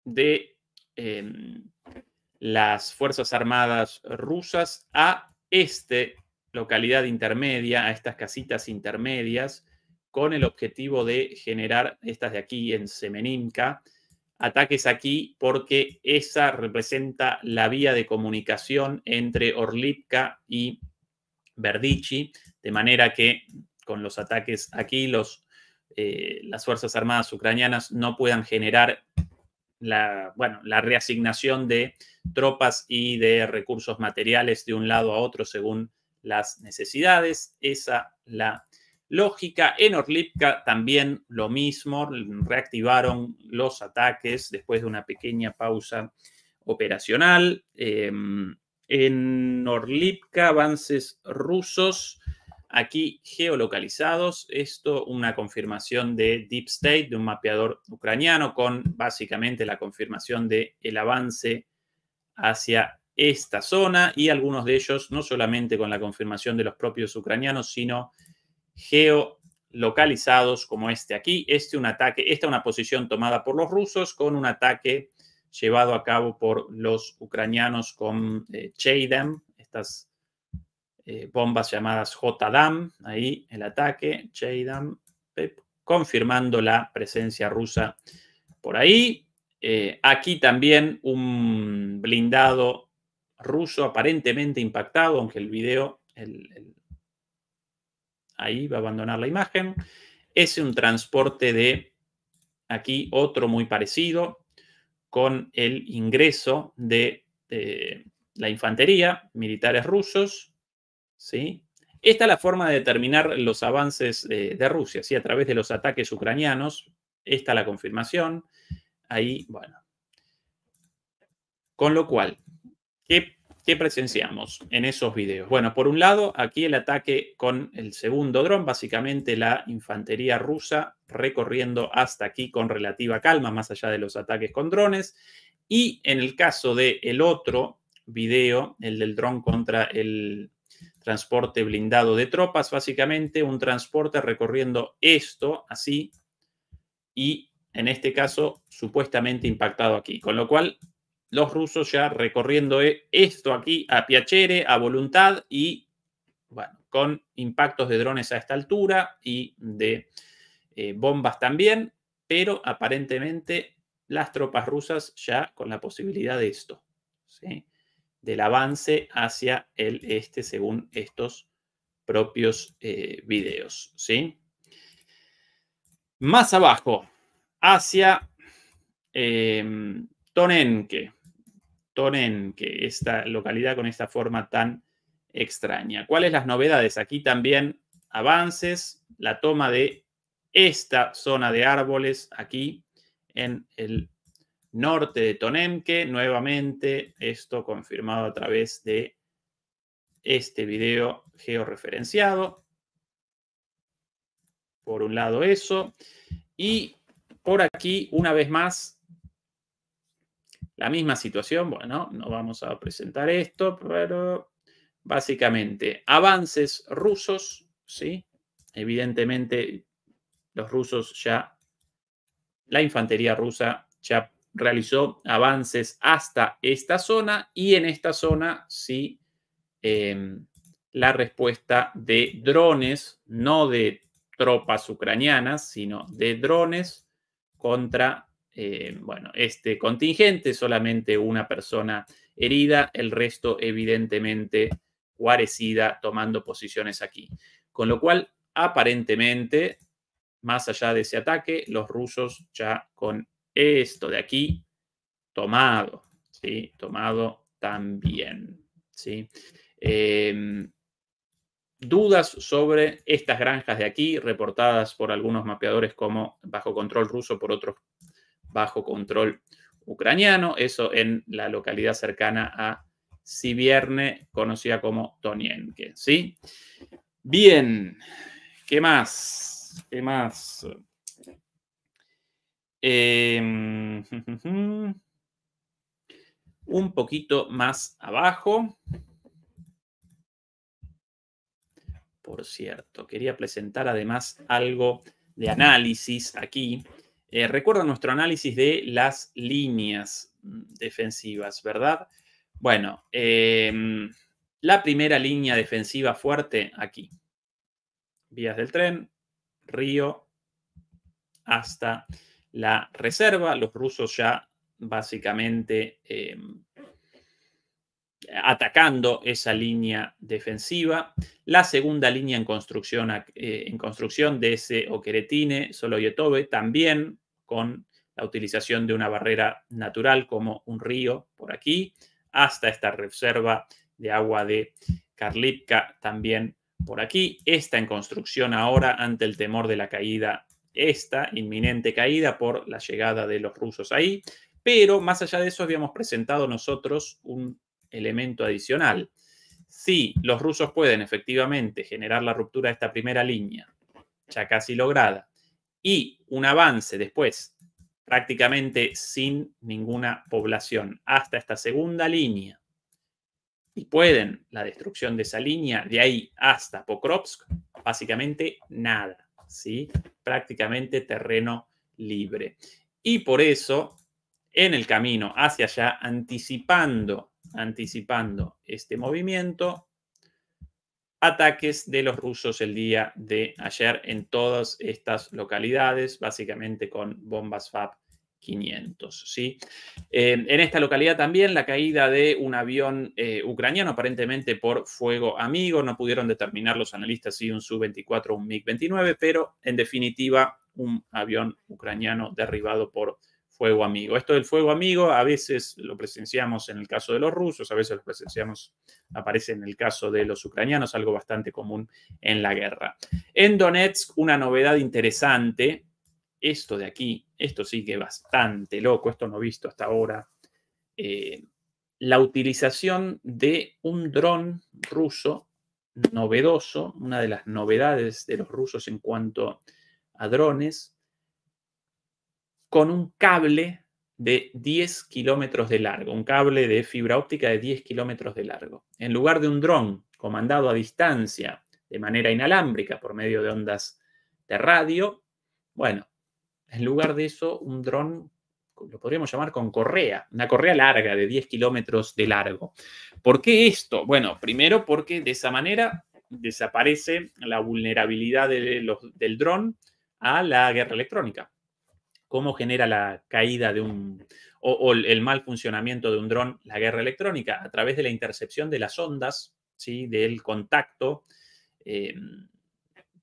de em, las Fuerzas Armadas rusas a este localidad intermedia, a estas casitas intermedias, con el objetivo de generar estas de aquí en Semeninka, ataques aquí porque esa representa la vía de comunicación entre Orlipka y Verdici, de manera que con los ataques aquí los, eh, las Fuerzas Armadas ucranianas no puedan generar la, bueno, la reasignación de tropas y de recursos materiales de un lado a otro según las necesidades, esa la lógica. En Orlipka también lo mismo, reactivaron los ataques después de una pequeña pausa operacional. Eh, en Orlipka, avances rusos, aquí geolocalizados. Esto una confirmación de Deep State, de un mapeador ucraniano, con básicamente la confirmación del el avance hacia esta zona y algunos de ellos no solamente con la confirmación de los propios ucranianos, sino geolocalizados como este aquí. Este un ataque, esta una posición tomada por los rusos con un ataque llevado a cabo por los ucranianos con eh, estas eh, bombas llamadas JDAM, ahí el ataque, Cheidam, confirmando la presencia rusa por ahí. Eh, aquí también un blindado ruso aparentemente impactado, aunque el video, ahí va a abandonar la imagen. Es un transporte de, aquí otro muy parecido, con el ingreso de, la infantería, militares rusos, ¿sí? Esta es la forma de determinar los avances de, de, Rusia, ¿sí? a través de los ataques ucranianos. Esta es la confirmación. Ahí, bueno. Con lo cual, ¿Qué, presenciamos en esos videos? Bueno, por un lado, aquí el ataque con el segundo dron, básicamente la infantería rusa recorriendo hasta aquí con relativa calma, más allá de los ataques con drones. Y en el caso del el otro video, el del dron contra el transporte blindado de tropas, básicamente un transporte recorriendo esto así y en este caso supuestamente impactado aquí, con lo cual los rusos ya recorriendo eh, esto aquí a piachere, a voluntad y, bueno, con impactos de drones a esta altura y de eh, bombas también, pero aparentemente las tropas rusas ya con la posibilidad de esto, del avance hacia el este según estos propios eh, videos. ¿sí? Más abajo, hacia eh, Tonenque, esta localidad con esta forma tan extraña. ¿Cuáles las novedades? Aquí también avances, la toma de esta zona de árboles aquí en el norte de Tonemque. Nuevamente, esto confirmado a través de este video georreferenciado. Por un lado eso. Y por aquí, una vez más, la misma situación, bueno, no vamos a presentar esto, pero básicamente avances rusos, ¿sí? Evidentemente los rusos ya, la infantería rusa ya realizó avances hasta esta zona y en esta zona sí eh, la respuesta de drones, no de tropas ucranianas, sino de drones contra eh, bueno, este contingente, solamente una persona herida, el resto evidentemente guarecida tomando posiciones aquí. Con lo cual, aparentemente, más allá de ese ataque, los rusos ya con esto de aquí, tomado, ¿sí? Tomado también, ¿sí? Em, dudas sobre estas granjas de aquí, reportadas por algunos mapeadores como bajo control ruso por otros bajo control ucraniano, eso en la localidad cercana a Sivierne, conocida como Tonienke. ¿sí? Bien, ¿qué más? ¿Qué más? Em, un poquito más abajo. Por cierto, quería presentar además algo de análisis aquí eh, recuerda nuestro análisis de las líneas mm, defensivas, ¿verdad? Bueno, em, la primera línea defensiva fuerte aquí. Vías del tren, río, hasta la reserva. Los rusos ya básicamente em, atacando esa línea defensiva. La segunda línea en construcción, eh, en construcción de ese Okeretine, Soloyetove, también con la utilización de una barrera natural como un río por aquí, hasta esta reserva de agua de Karlitka también por aquí. Está en construcción ahora ante el temor de la caída, esta inminente caída por la llegada de los rusos ahí. Pero más allá de eso habíamos presentado nosotros un elemento adicional. Si los rusos pueden efectivamente generar la ruptura de esta primera línea, ya casi lograda, y un avance después prácticamente sin ninguna población hasta esta segunda línea y pueden la destrucción de esa línea de ahí hasta Pokrovsk, básicamente nada, ¿sí? prácticamente terreno libre. Y por eso, en el camino hacia allá, anticipando, anticipando este movimiento, ataques de los rusos el día de ayer en todas estas localidades, básicamente con bombas FAB 500. ¿sí? Eh, en esta localidad también la caída de un avión eh, ucraniano, aparentemente por fuego amigo, no pudieron determinar los analistas si un Su-24 o un MiG-29, pero en definitiva un avión ucraniano derribado por fuego amigo. Esto del fuego amigo a veces lo presenciamos en el caso de los rusos, a veces lo presenciamos, aparece en el caso de los ucranianos, algo bastante común en la guerra. En Donetsk, una novedad interesante, esto de aquí, esto sí que bastante loco, esto no visto hasta ahora, eh, la utilización de un dron ruso novedoso, una de las novedades de los rusos en cuanto a drones, con un cable de 10 kilómetros de largo, un cable de fibra óptica de 10 kilómetros de largo. En lugar de un dron comandado a distancia de manera inalámbrica por medio de ondas de radio, bueno, en lugar de eso, un dron lo podríamos llamar con correa, una correa larga de 10 kilómetros de largo. ¿Por qué esto? Bueno, primero porque de esa manera desaparece la vulnerabilidad del dron a la guerra electrónica cómo genera la caída de un o, el mal funcionamiento de un dron, la guerra electrónica, a través de la intercepción de las ondas, ¿sí? del contacto, eh,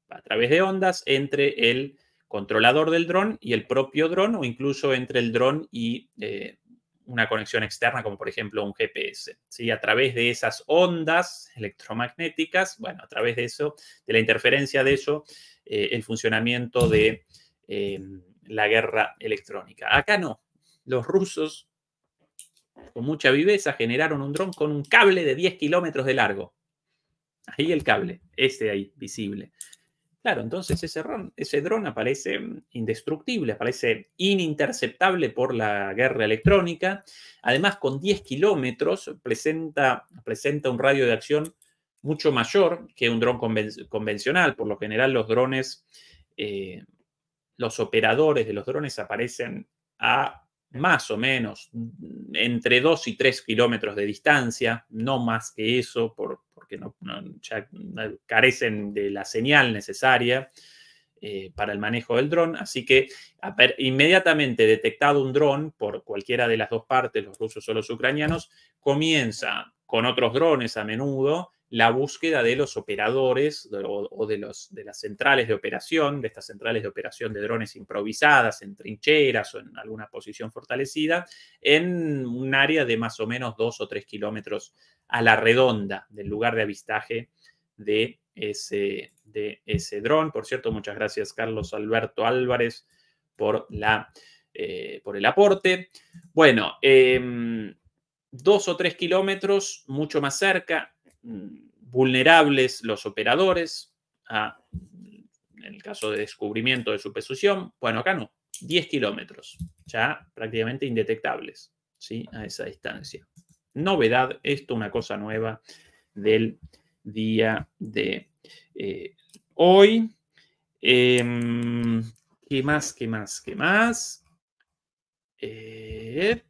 a través de ondas entre el controlador del dron y el propio dron, o incluso entre el dron y eh, una conexión externa, como por ejemplo un GPS. ¿sí? A través de esas ondas electromagnéticas, bueno, a través de eso, de la interferencia de eso, eh, el funcionamiento de em, la guerra electrónica. Acá no. Los rusos, con mucha viveza, generaron un dron con un cable de 10 kilómetros de largo. Ahí el cable, este ahí, visible. Claro, entonces ese, ese dron aparece mm, indestructible, aparece ininterceptable por la guerra electrónica. Además, con 10 kilómetros presenta, presenta un radio de acción mucho mayor que un dron convencional. Por lo general, los drones eh, los operadores de los drones aparecen a más o menos mm, entre 2 y 3 kilómetros de distancia, no más que eso, porque ya carecen de la señal necesaria eh, para el manejo del dron. Así que inmediatamente detectado un dron por cualquiera de las dos partes, los rusos o los ucranianos, comienza con otros drones a menudo la búsqueda de los operadores o, de, los, de las centrales de operación, de estas centrales de operación de drones improvisadas en trincheras o en alguna posición fortalecida, en un área de más o menos dos o tres kilómetros a la redonda del lugar de avistaje de ese, de ese dron. Por cierto, muchas gracias Carlos Alberto Álvarez por, la, eh, por el aporte. Bueno, em, dos o tres kilómetros, mucho más cerca, Mm, vulnerables los operadores, a, en el caso de descubrimiento de su bueno, acá no, 10 kilómetros, ya prácticamente indetectables ¿sí? a esa distancia. Novedad, esto una cosa nueva del día de eh, hoy. Em, ¿Qué más? ¿Qué más? ¿Qué más? Eh,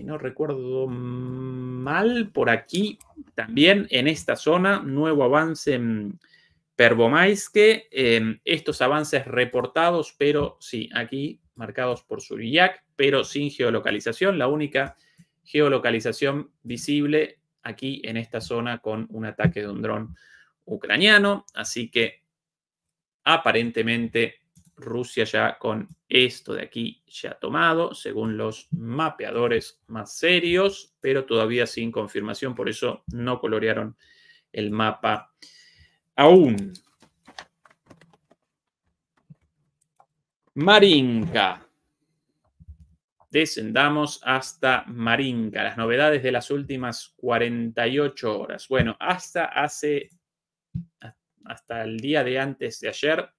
si no recuerdo mal, por aquí también en esta zona, nuevo avance en estos avances reportados, pero sí, aquí marcados por Suriyak, pero sin geolocalización, la única geolocalización visible aquí en esta zona con un ataque de un dron ucraniano, así que aparentemente Rusia ya con esto de aquí ya tomado, según los mapeadores más serios, pero todavía sin confirmación, por eso no colorearon el mapa aún. Marinka. Descendamos hasta Marinka, las novedades de las últimas 48 horas. Bueno, hasta hace, hasta el día de antes de ayer,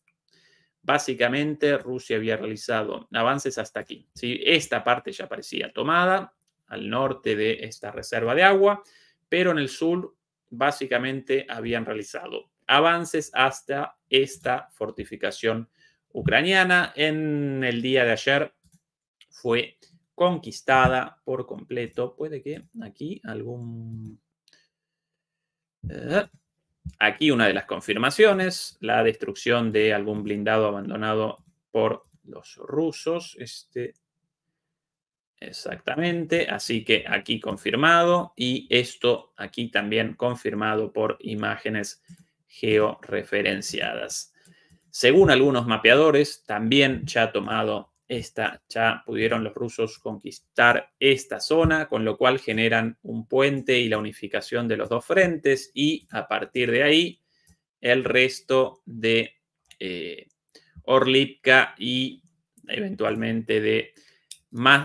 Básicamente, Rusia había realizado avances hasta aquí. Esta parte ya parecía tomada, al norte de esta reserva de agua, pero en el sur, básicamente, habían realizado avances hasta esta fortificación ucraniana. En el día de ayer fue conquistada por completo. Puede que aquí algún... Eh, Aquí una de las confirmaciones, la destrucción de algún blindado abandonado por los rusos. Este, exactamente, así que aquí confirmado y esto aquí también confirmado por imágenes georreferenciadas. Según algunos mapeadores, también ya ha tomado esta, ya pudieron los rusos conquistar esta zona, con lo cual generan un puente y la unificación de los dos frentes y a partir de ahí el resto de eh, Orlipka y eventualmente de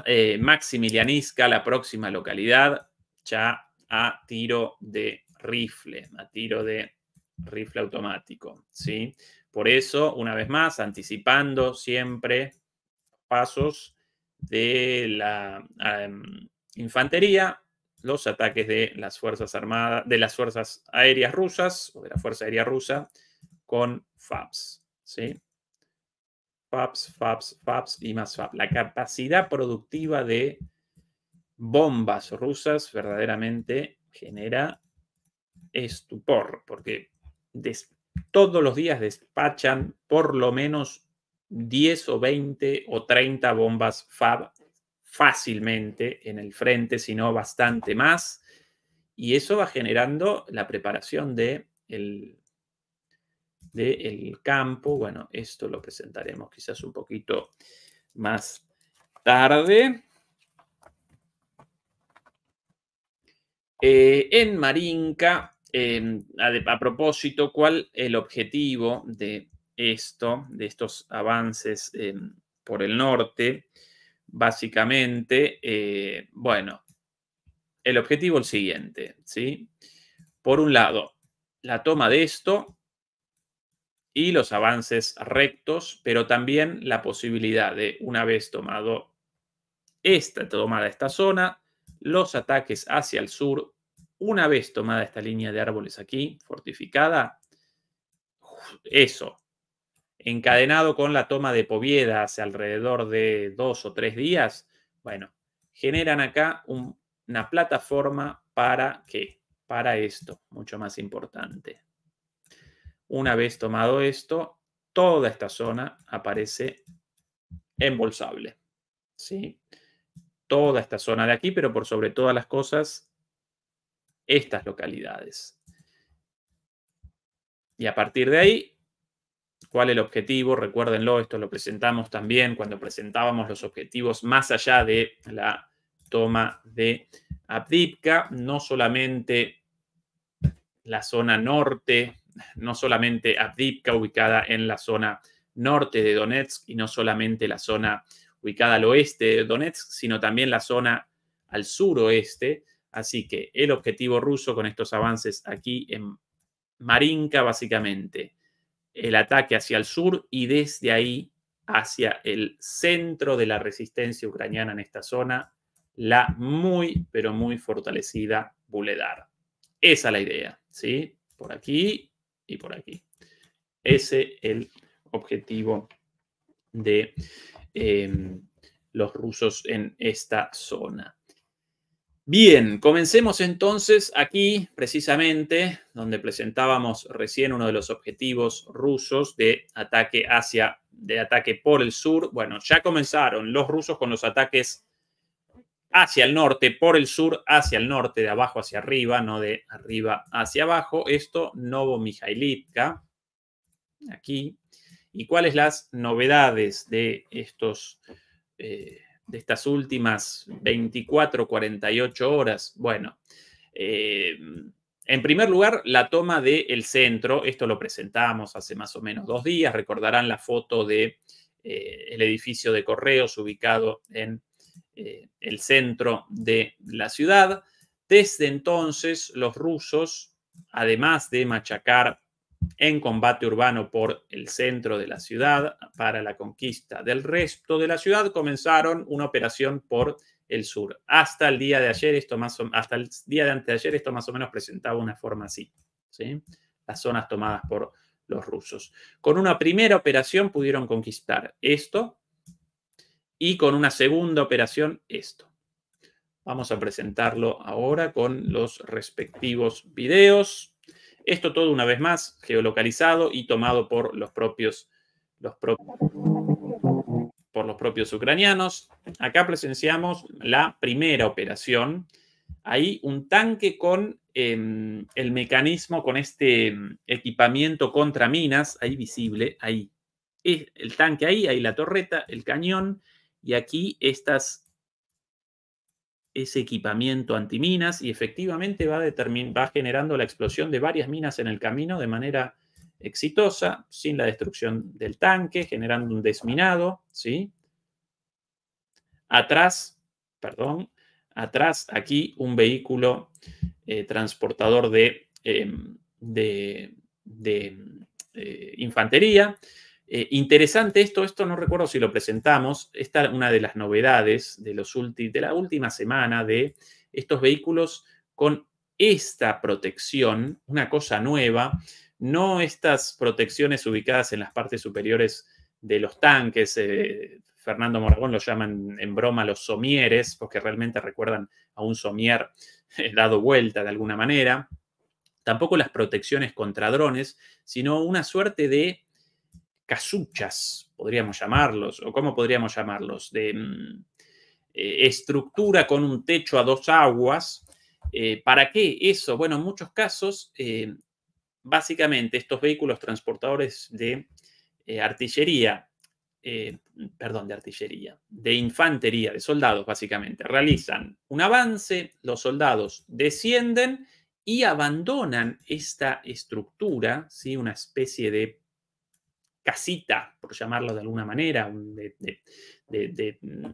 eh, Maximilianiska, la próxima localidad, ya a tiro de rifle, a tiro de rifle automático. ¿sí? Por eso, una vez más, anticipando siempre pasos de la infantería, los ataques de las fuerzas armadas, de las fuerzas aéreas rusas o de la fuerza aérea rusa con FAPS, ¿sí? FAPS, FAPS, FAPS y más FAPS. La capacidad productiva de bombas rusas verdaderamente genera estupor, porque todos los días despachan por lo menos 10 o 20 o 30 bombas FAB fácilmente en el frente, sino bastante más. Y eso va generando la preparación de el, de el campo. Bueno, esto lo presentaremos quizás un poquito más tarde. Eh, en Marinka, eh, a, a, propósito, ¿cuál el objetivo de esto, de estos avances eh, por el norte, básicamente, eh, bueno, el objetivo es el siguiente, ¿sí? Por un lado, la toma de esto y los avances rectos, pero también la posibilidad de, una vez tomado esta, tomada esta zona, los ataques hacia el sur, una vez tomada esta línea de árboles aquí, fortificada, eso, encadenado con la toma de pobiedas hace alrededor de dos o tres días, bueno, generan acá una plataforma para qué? Para esto, mucho más importante. Una vez tomado esto, toda esta zona aparece embolsable. ¿sí? Toda esta zona de aquí, pero por sobre todas las cosas, estas localidades. Y a partir de ahí, el objetivo, recuérdenlo, esto lo presentamos también cuando presentábamos los objetivos más allá de la toma de Abdipka, no solamente la zona norte, no solamente Abdipka ubicada en la zona norte de Donetsk y no solamente la zona ubicada al oeste de Donetsk, sino también la zona al suroeste. Así que el objetivo ruso con estos avances aquí en Marinka, básicamente, el ataque hacia el sur y desde ahí hacia el centro de la resistencia ucraniana en esta zona, la muy, pero muy fortalecida Buledar. Esa es la idea, ¿sí? Por aquí y por aquí. Ese es el objetivo de em, los rusos en esta zona. Bien, comencemos entonces aquí, precisamente, donde presentábamos recién uno de los objetivos rusos de ataque hacia, de ataque por el sur. Bueno, ya comenzaron los rusos con los ataques hacia el norte, por el sur, hacia el norte, de abajo hacia arriba, no de arriba hacia abajo. Esto, Novo Mijailitka, aquí. ¿Y cuáles las novedades de estos eh, de estas últimas 24, 48 horas? Bueno, eh, en primer lugar, la toma del El centro, esto lo presentamos hace más o menos dos días, recordarán la foto del de, eh, edificio de correos ubicado en eh, el centro de la ciudad. Desde entonces, los rusos, además de machacar en combate urbano por el centro de la ciudad para la conquista del resto de la ciudad, comenzaron una operación por el sur. Hasta el día de ayer, esto más o, hasta el día de anteayer, esto más o menos presentaba una forma así. ¿sí? Las zonas tomadas por los rusos. Con una primera operación pudieron conquistar esto y con una segunda operación esto. Vamos a presentarlo ahora con los respectivos videos. Esto todo una vez más geolocalizado y tomado por los propios, los por los propios ucranianos. Acá presenciamos la primera operación. Hay un tanque con em, el mecanismo, con este em, equipamiento contra minas, ahí visible, ahí. El tanque ahí, ahí la torreta, el cañón y aquí estas ese equipamiento antiminas y efectivamente va, va generando la explosión de varias minas en el camino de manera exitosa, sin la destrucción del tanque, generando un desminado, ¿sí? Atrás, perdón, atrás aquí un vehículo eh, transportador de, em, de, eh, infantería eh, interesante esto, esto no recuerdo si lo presentamos, esta es una de las novedades de, los de la última semana de estos vehículos con esta protección, una cosa nueva, no estas protecciones ubicadas en las partes superiores de los tanques, eh, Fernando Moragón lo llaman en broma los somieres, porque realmente recuerdan a un somier eh, dado vuelta de alguna manera, tampoco las protecciones contra drones, sino una suerte de casuchas, podríamos llamarlos, o cómo podríamos llamarlos, de mm, eh, estructura con un techo a dos aguas. Eh, ¿Para qué eso? Bueno, en muchos casos, eh, básicamente estos vehículos transportadores de artillería, perdón, de artillería, de infantería, de soldados, básicamente, realizan un avance, los soldados descienden y abandonan esta estructura, ¿sí? una especie de casita, por llamarlo de alguna manera, de, mm,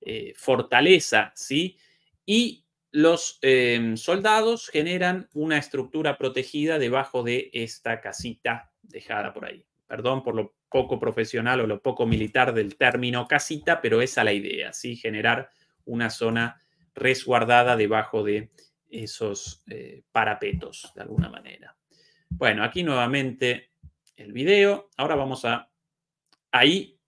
eh, fortaleza, ¿sí? Y los eh, soldados generan una estructura protegida debajo de esta casita dejada por ahí. Perdón por lo poco profesional o lo poco militar del término casita, pero esa es la idea, ¿sí? Generar una zona resguardada debajo de esos eh, parapetos, de alguna manera. Bueno, aquí nuevamente el video. Ahora vamos a ahí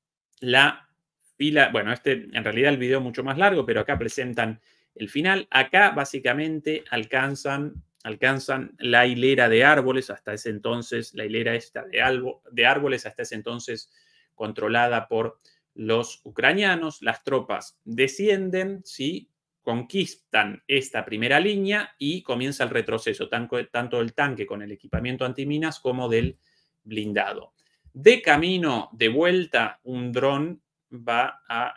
la fila. Bueno, este en realidad el video es mucho más largo, pero acá presentan el final. Acá básicamente alcanzan, alcanzan la hilera de árboles. Hasta ese entonces, la hilera esta de, de árboles, hasta ese entonces controlada por los ucranianos. Las tropas descienden, ¿sí? conquistan esta primera línea y comienza el retroceso, tanto, tanto del tanque con el equipamiento antiminas como del blindado. De camino de vuelta, un dron va a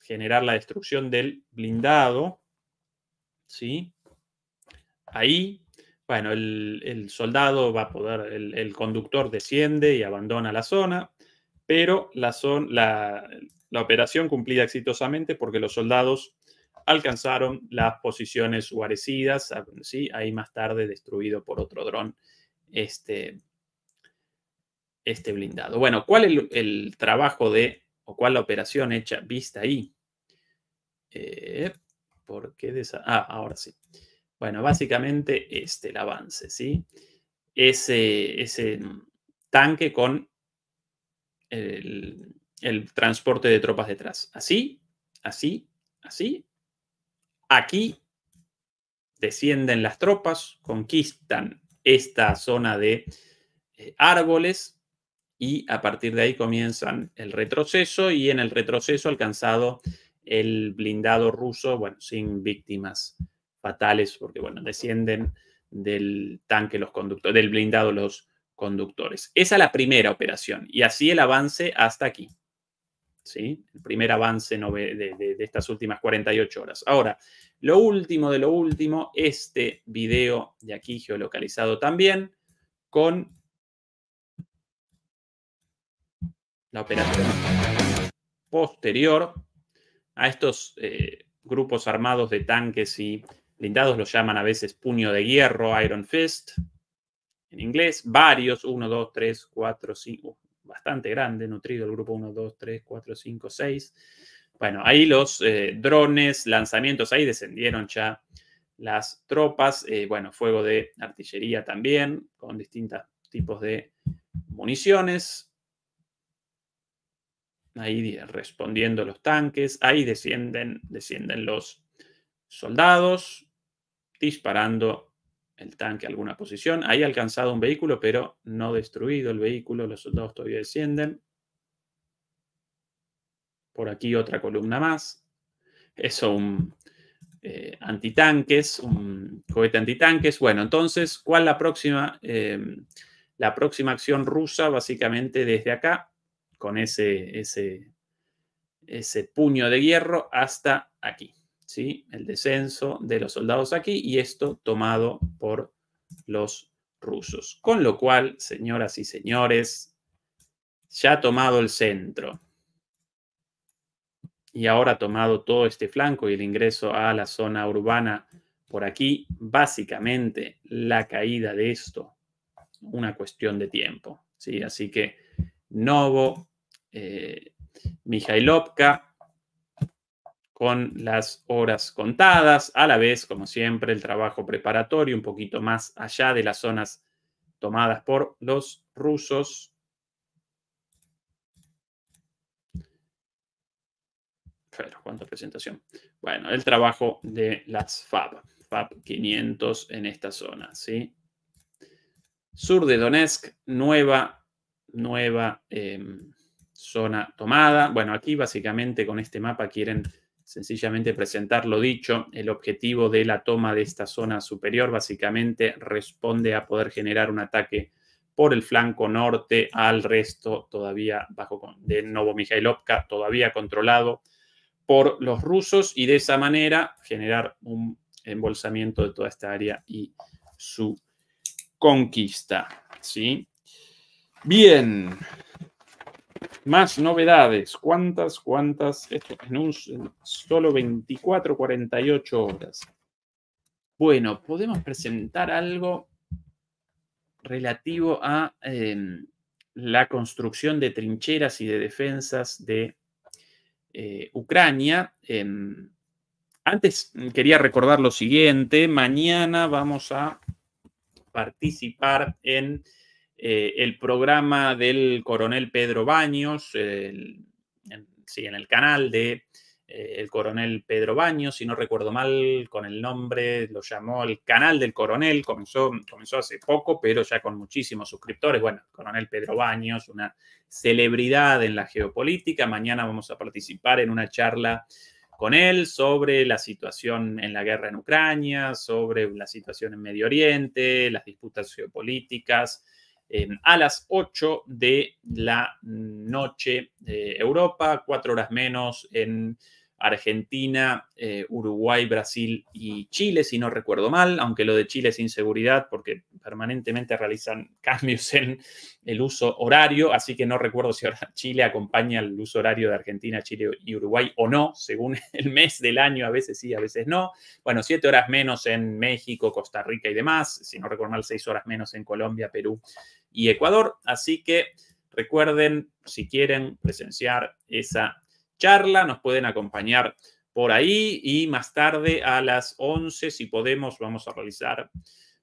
generar la destrucción del blindado. ¿Sí? Ahí, bueno, el, soldado va a poder, el, conductor desciende y abandona la zona, pero la, la, operación cumplida exitosamente porque los soldados alcanzaron las posiciones guarecidas, ¿sí? ahí más tarde destruido por otro dron este, este blindado. Bueno, ¿cuál es el, trabajo de, o cuál la operación hecha vista ahí? Eh, ¿Por qué Ah, ahora sí. Bueno, básicamente este, el avance, ¿sí? Ese, ese tanque con el, transporte de tropas detrás. Así, así, así. Aquí descienden las tropas, conquistan esta zona de eh, árboles, y a partir de ahí comienzan el retroceso y en el retroceso alcanzado el blindado ruso, bueno, sin víctimas fatales, porque bueno, descienden del tanque los conductores, del blindado los conductores. Esa es la primera operación y así el avance hasta aquí. ¿Sí? El primer avance de, de, de estas últimas 48 horas. Ahora, lo último de lo último, este video de aquí geolocalizado también, con la operación posterior a estos eh, grupos armados de tanques y blindados, los llaman a veces puño de hierro, Iron Fist, en inglés, varios, 1, 2, 3, 4, 5, bastante grande, nutrido el grupo 1, 2, 3, 4, 5, 6. Bueno, ahí los eh, drones, lanzamientos, ahí descendieron ya las tropas, eh, bueno, fuego de artillería también, con distintos tipos de municiones, ahí respondiendo los tanques, ahí descienden, descienden los soldados, disparando el tanque a alguna posición, ahí ha alcanzado un vehículo, pero no destruido el vehículo, los soldados todavía descienden. Por aquí otra columna más. Eso un eh, antitanques, un cohete antitanques. Bueno, entonces, ¿cuál la próxima? Eh, la próxima acción rusa, básicamente desde acá, con ese, ese, ese puño de hierro hasta aquí. ¿sí? El descenso de los soldados aquí y esto tomado por los rusos. Con lo cual, señoras y señores, ya ha tomado el centro y ahora ha tomado todo este flanco y el ingreso a la zona urbana por aquí, básicamente la caída de esto, una cuestión de tiempo. ¿sí? Así que Novo eh, Mijailovka con las horas contadas, a la vez, como siempre, el trabajo preparatorio un poquito más allá de las zonas tomadas por los rusos. Pero, ¿cuánta presentación? Bueno, el trabajo de las FAB, FAB 500 en esta zona, ¿sí? Sur de Donetsk, nueva, nueva... Em, zona tomada. Bueno, aquí básicamente con este mapa quieren sencillamente presentar lo dicho. El objetivo de la toma de esta zona superior básicamente responde a poder generar un ataque por el flanco norte al resto todavía bajo de Novo Mijailovka todavía controlado por los rusos y de esa manera generar un embolsamiento de toda esta área y su conquista. ¿sí? Bien, más novedades. ¿Cuántas, cuántas? Esto en un solo 24, 48 horas. Bueno, podemos presentar algo relativo a em, la construcción de trincheras y de defensas de eh, Ucrania. Em, antes quería recordar lo siguiente. Mañana vamos a participar en eh, el programa del coronel Pedro Baños, en, sí, en el canal de eh, el coronel Pedro Baños, si no recuerdo mal con el nombre, lo llamó el canal del coronel, comenzó, comenzó hace poco, pero ya con muchísimos suscriptores. Bueno, el coronel Pedro Baños, una celebridad en la geopolítica. Mañana vamos a participar en una charla con él sobre la situación en la guerra en Ucrania, sobre la situación en Medio Oriente, las disputas geopolíticas, Em, a las 8 de la noche, Europa, cuatro horas menos en Argentina, eh, Uruguay, Brasil y Chile, si no recuerdo mal, aunque lo de Chile es inseguridad porque permanentemente realizan cambios en el uso horario, así que no recuerdo si ahora Chile acompaña el uso horario de Argentina, Chile y Uruguay o no, según el mes del año, a veces sí, a veces no. Bueno, siete horas menos en México, Costa Rica y demás, si no recuerdo mal, seis horas menos en Colombia, Perú y Ecuador, así que recuerden, si quieren presenciar esa charla, nos pueden acompañar por ahí y más tarde a las 11, si podemos, vamos a realizar,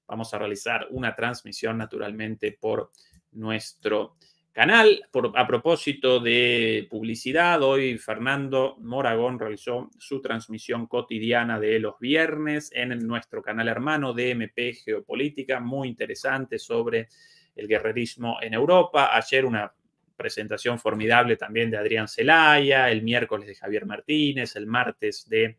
vamos a realizar una transmisión naturalmente por nuestro canal. Por, a propósito de publicidad, hoy Fernando Moragón realizó su transmisión cotidiana de los viernes en nuestro canal hermano DMP Geopolítica, muy interesante sobre el guerrerismo en Europa. Ayer una presentación formidable también de Adrián Zelaya, el miércoles de Javier Martínez, el martes de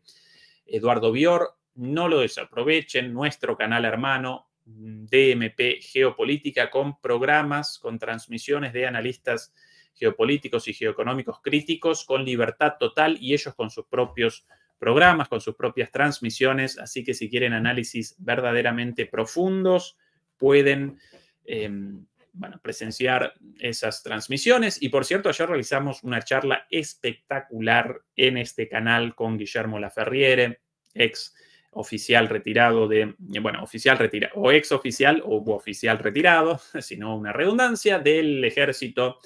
Eduardo Bior. No lo desaprovechen, nuestro canal hermano DMP Geopolítica con programas, con transmisiones de analistas geopolíticos y geoeconómicos críticos con libertad total y ellos con sus propios programas, con sus propias transmisiones. Así que si quieren análisis verdaderamente profundos, pueden em, bueno, presenciar esas transmisiones. Y por cierto, ayer realizamos una charla espectacular en este canal con Guillermo Laferriere, ex oficial retirado de, bueno, oficial retirado, o ex oficial o oficial retirado, sino una redundancia, del ejército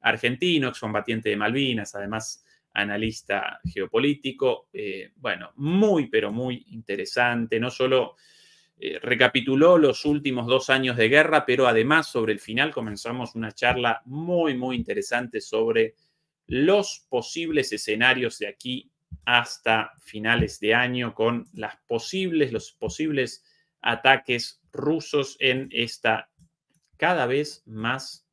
argentino, excombatiente de Malvinas, además analista geopolítico. Eh, bueno, muy, pero muy interesante, no solo eh, recapituló los últimos dos años de guerra, pero además sobre el final comenzamos una charla muy, muy interesante sobre los posibles escenarios de aquí hasta finales de año con las posibles, los posibles ataques rusos en esta cada vez más,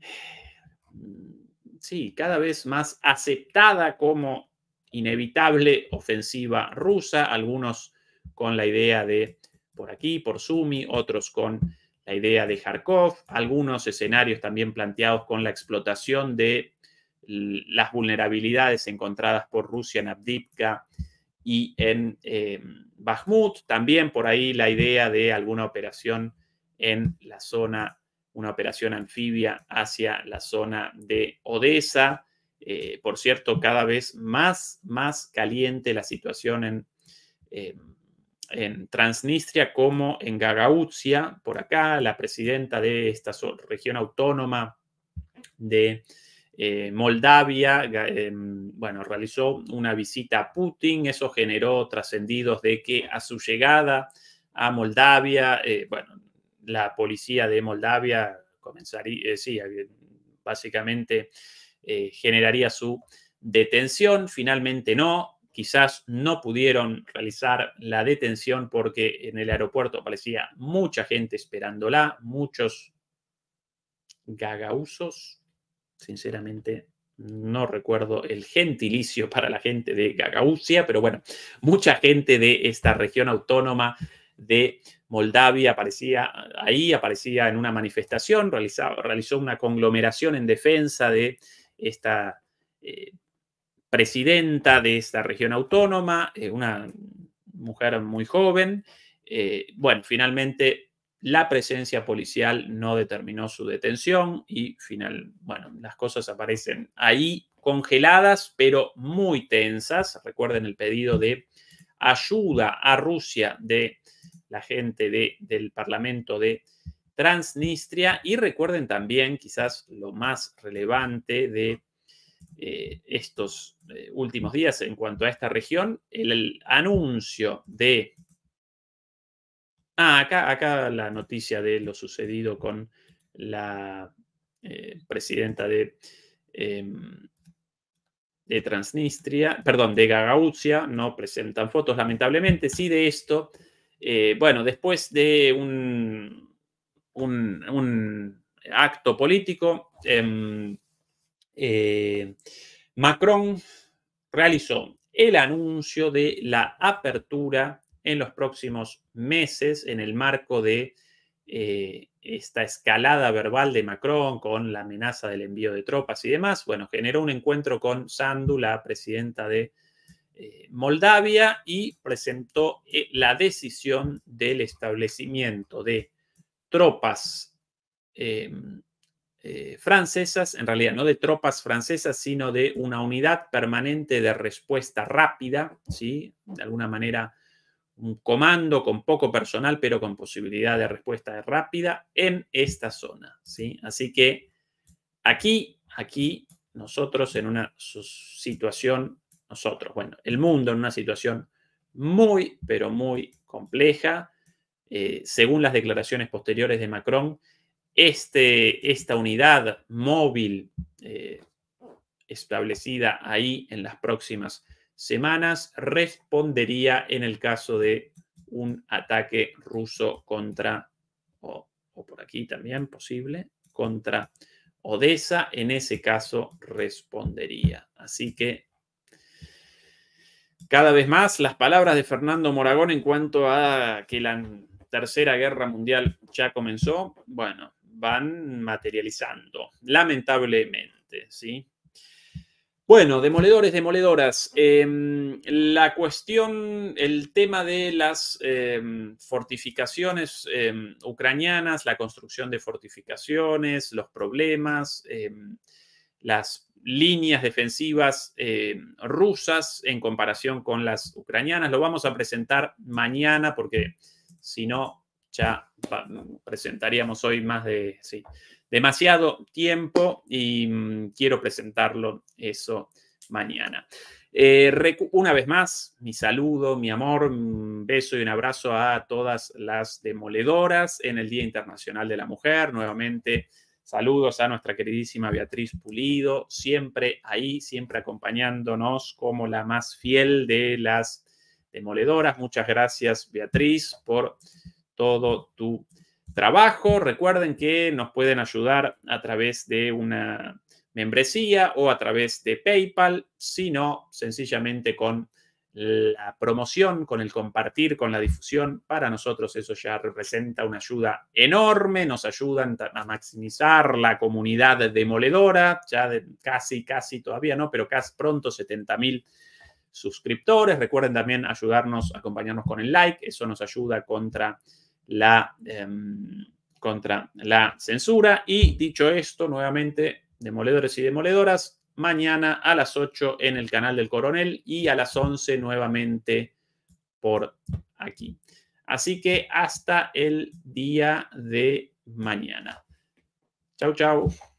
sí, cada vez más aceptada como inevitable ofensiva rusa. Algunos con la idea de por aquí, por Sumi, otros con la idea de Kharkov, algunos escenarios también planteados con la explotación de las vulnerabilidades encontradas por Rusia en Abdipka y en eh, Bakhmut, también por ahí la idea de alguna operación en la zona, una operación anfibia hacia la zona de Odessa. Eh, por cierto, cada vez más, más caliente la situación en em, en Transnistria como en Gagauzia, por acá, la presidenta de esta región autónoma de eh, Moldavia, em, bueno, realizó una visita a Putin, eso generó trascendidos de que a su llegada a Moldavia, eh, bueno, la policía de Moldavia comenzaría, eh, sí, básicamente generaría su detención, finalmente no, quizás no pudieron realizar la detención porque en el aeropuerto aparecía mucha gente esperándola, muchos gagausos, sinceramente no recuerdo el gentilicio para la gente de Gagausia, pero bueno, mucha gente de esta región autónoma de Moldavia aparecía ahí, aparecía en una manifestación, realizó una conglomeración en defensa de esta eh, presidenta de esta región autónoma, eh, una mujer muy joven. Eh, bueno, finalmente la presencia policial no determinó su detención y final, bueno, las cosas aparecen ahí congeladas, pero muy tensas. Recuerden el pedido de ayuda a Rusia de la gente de, del Parlamento de Transnistria y recuerden también quizás lo más relevante de eh, estos eh, últimos días en cuanto a esta región, el, anuncio de... Ah, acá, acá, la noticia de lo sucedido con la eh, presidenta de, em, de Transnistria, perdón, de Gagauzia, no presentan fotos lamentablemente, sí de esto. bueno, después de un, un, un acto político, em, eh, Macron realizó el anuncio de la apertura en los próximos meses en el marco de eh, esta escalada verbal de Macron con la amenaza del envío de tropas y demás. Bueno, generó un encuentro con Sandu, la presidenta de eh, Moldavia, y presentó la decisión del establecimiento de tropas em, eh, francesas, en realidad no de tropas francesas, sino de una unidad permanente de respuesta rápida, ¿sí? de alguna manera un comando con poco personal, pero con posibilidad de respuesta rápida en esta zona. ¿sí? Así que aquí, aquí nosotros en una situación, nosotros, bueno, el mundo en una situación muy, pero muy compleja, eh, según las declaraciones posteriores de Macron, este, esta unidad móvil eh, establecida ahí en las próximas semanas respondería en el caso de un ataque ruso contra, o, o por aquí también posible, contra Odessa, en ese caso respondería. Así que cada vez más las palabras de Fernando Moragón en cuanto a que la Tercera Guerra Mundial ya comenzó, bueno, van materializando, lamentablemente, ¿sí? Bueno, demoledores, demoledoras. Em, la cuestión, el tema de las em, fortificaciones em, ucranianas, la construcción de fortificaciones, los problemas, las líneas defensivas rusas en comparación con las ucranianas. Lo vamos a presentar mañana porque si no, ya presentaríamos hoy más de sí, demasiado tiempo y mm, quiero presentarlo eso mañana. Eh, una vez más, mi saludo, mi amor, un mm, beso y un abrazo a todas las demoledoras en el Día Internacional de la Mujer. Nuevamente, saludos a nuestra queridísima Beatriz Pulido, siempre ahí, siempre acompañándonos como la más fiel de las demoledoras. Muchas gracias, Beatriz, por todo tu trabajo. Recuerden que nos pueden ayudar a través de una membresía o a través de PayPal, sino sencillamente con la promoción, con el compartir, con la difusión. Para nosotros eso ya representa una ayuda enorme, nos ayudan a maximizar la comunidad demoledora, ya casi, casi todavía no, pero casi pronto 70,000 suscriptores. Recuerden también ayudarnos, acompañarnos con el like, eso nos ayuda contra la, em, contra la censura. Y dicho esto, nuevamente, demoledores y demoledoras, mañana a las 8 en el canal del coronel y a las 11 nuevamente por aquí. Así que hasta el día de mañana. Chau, chao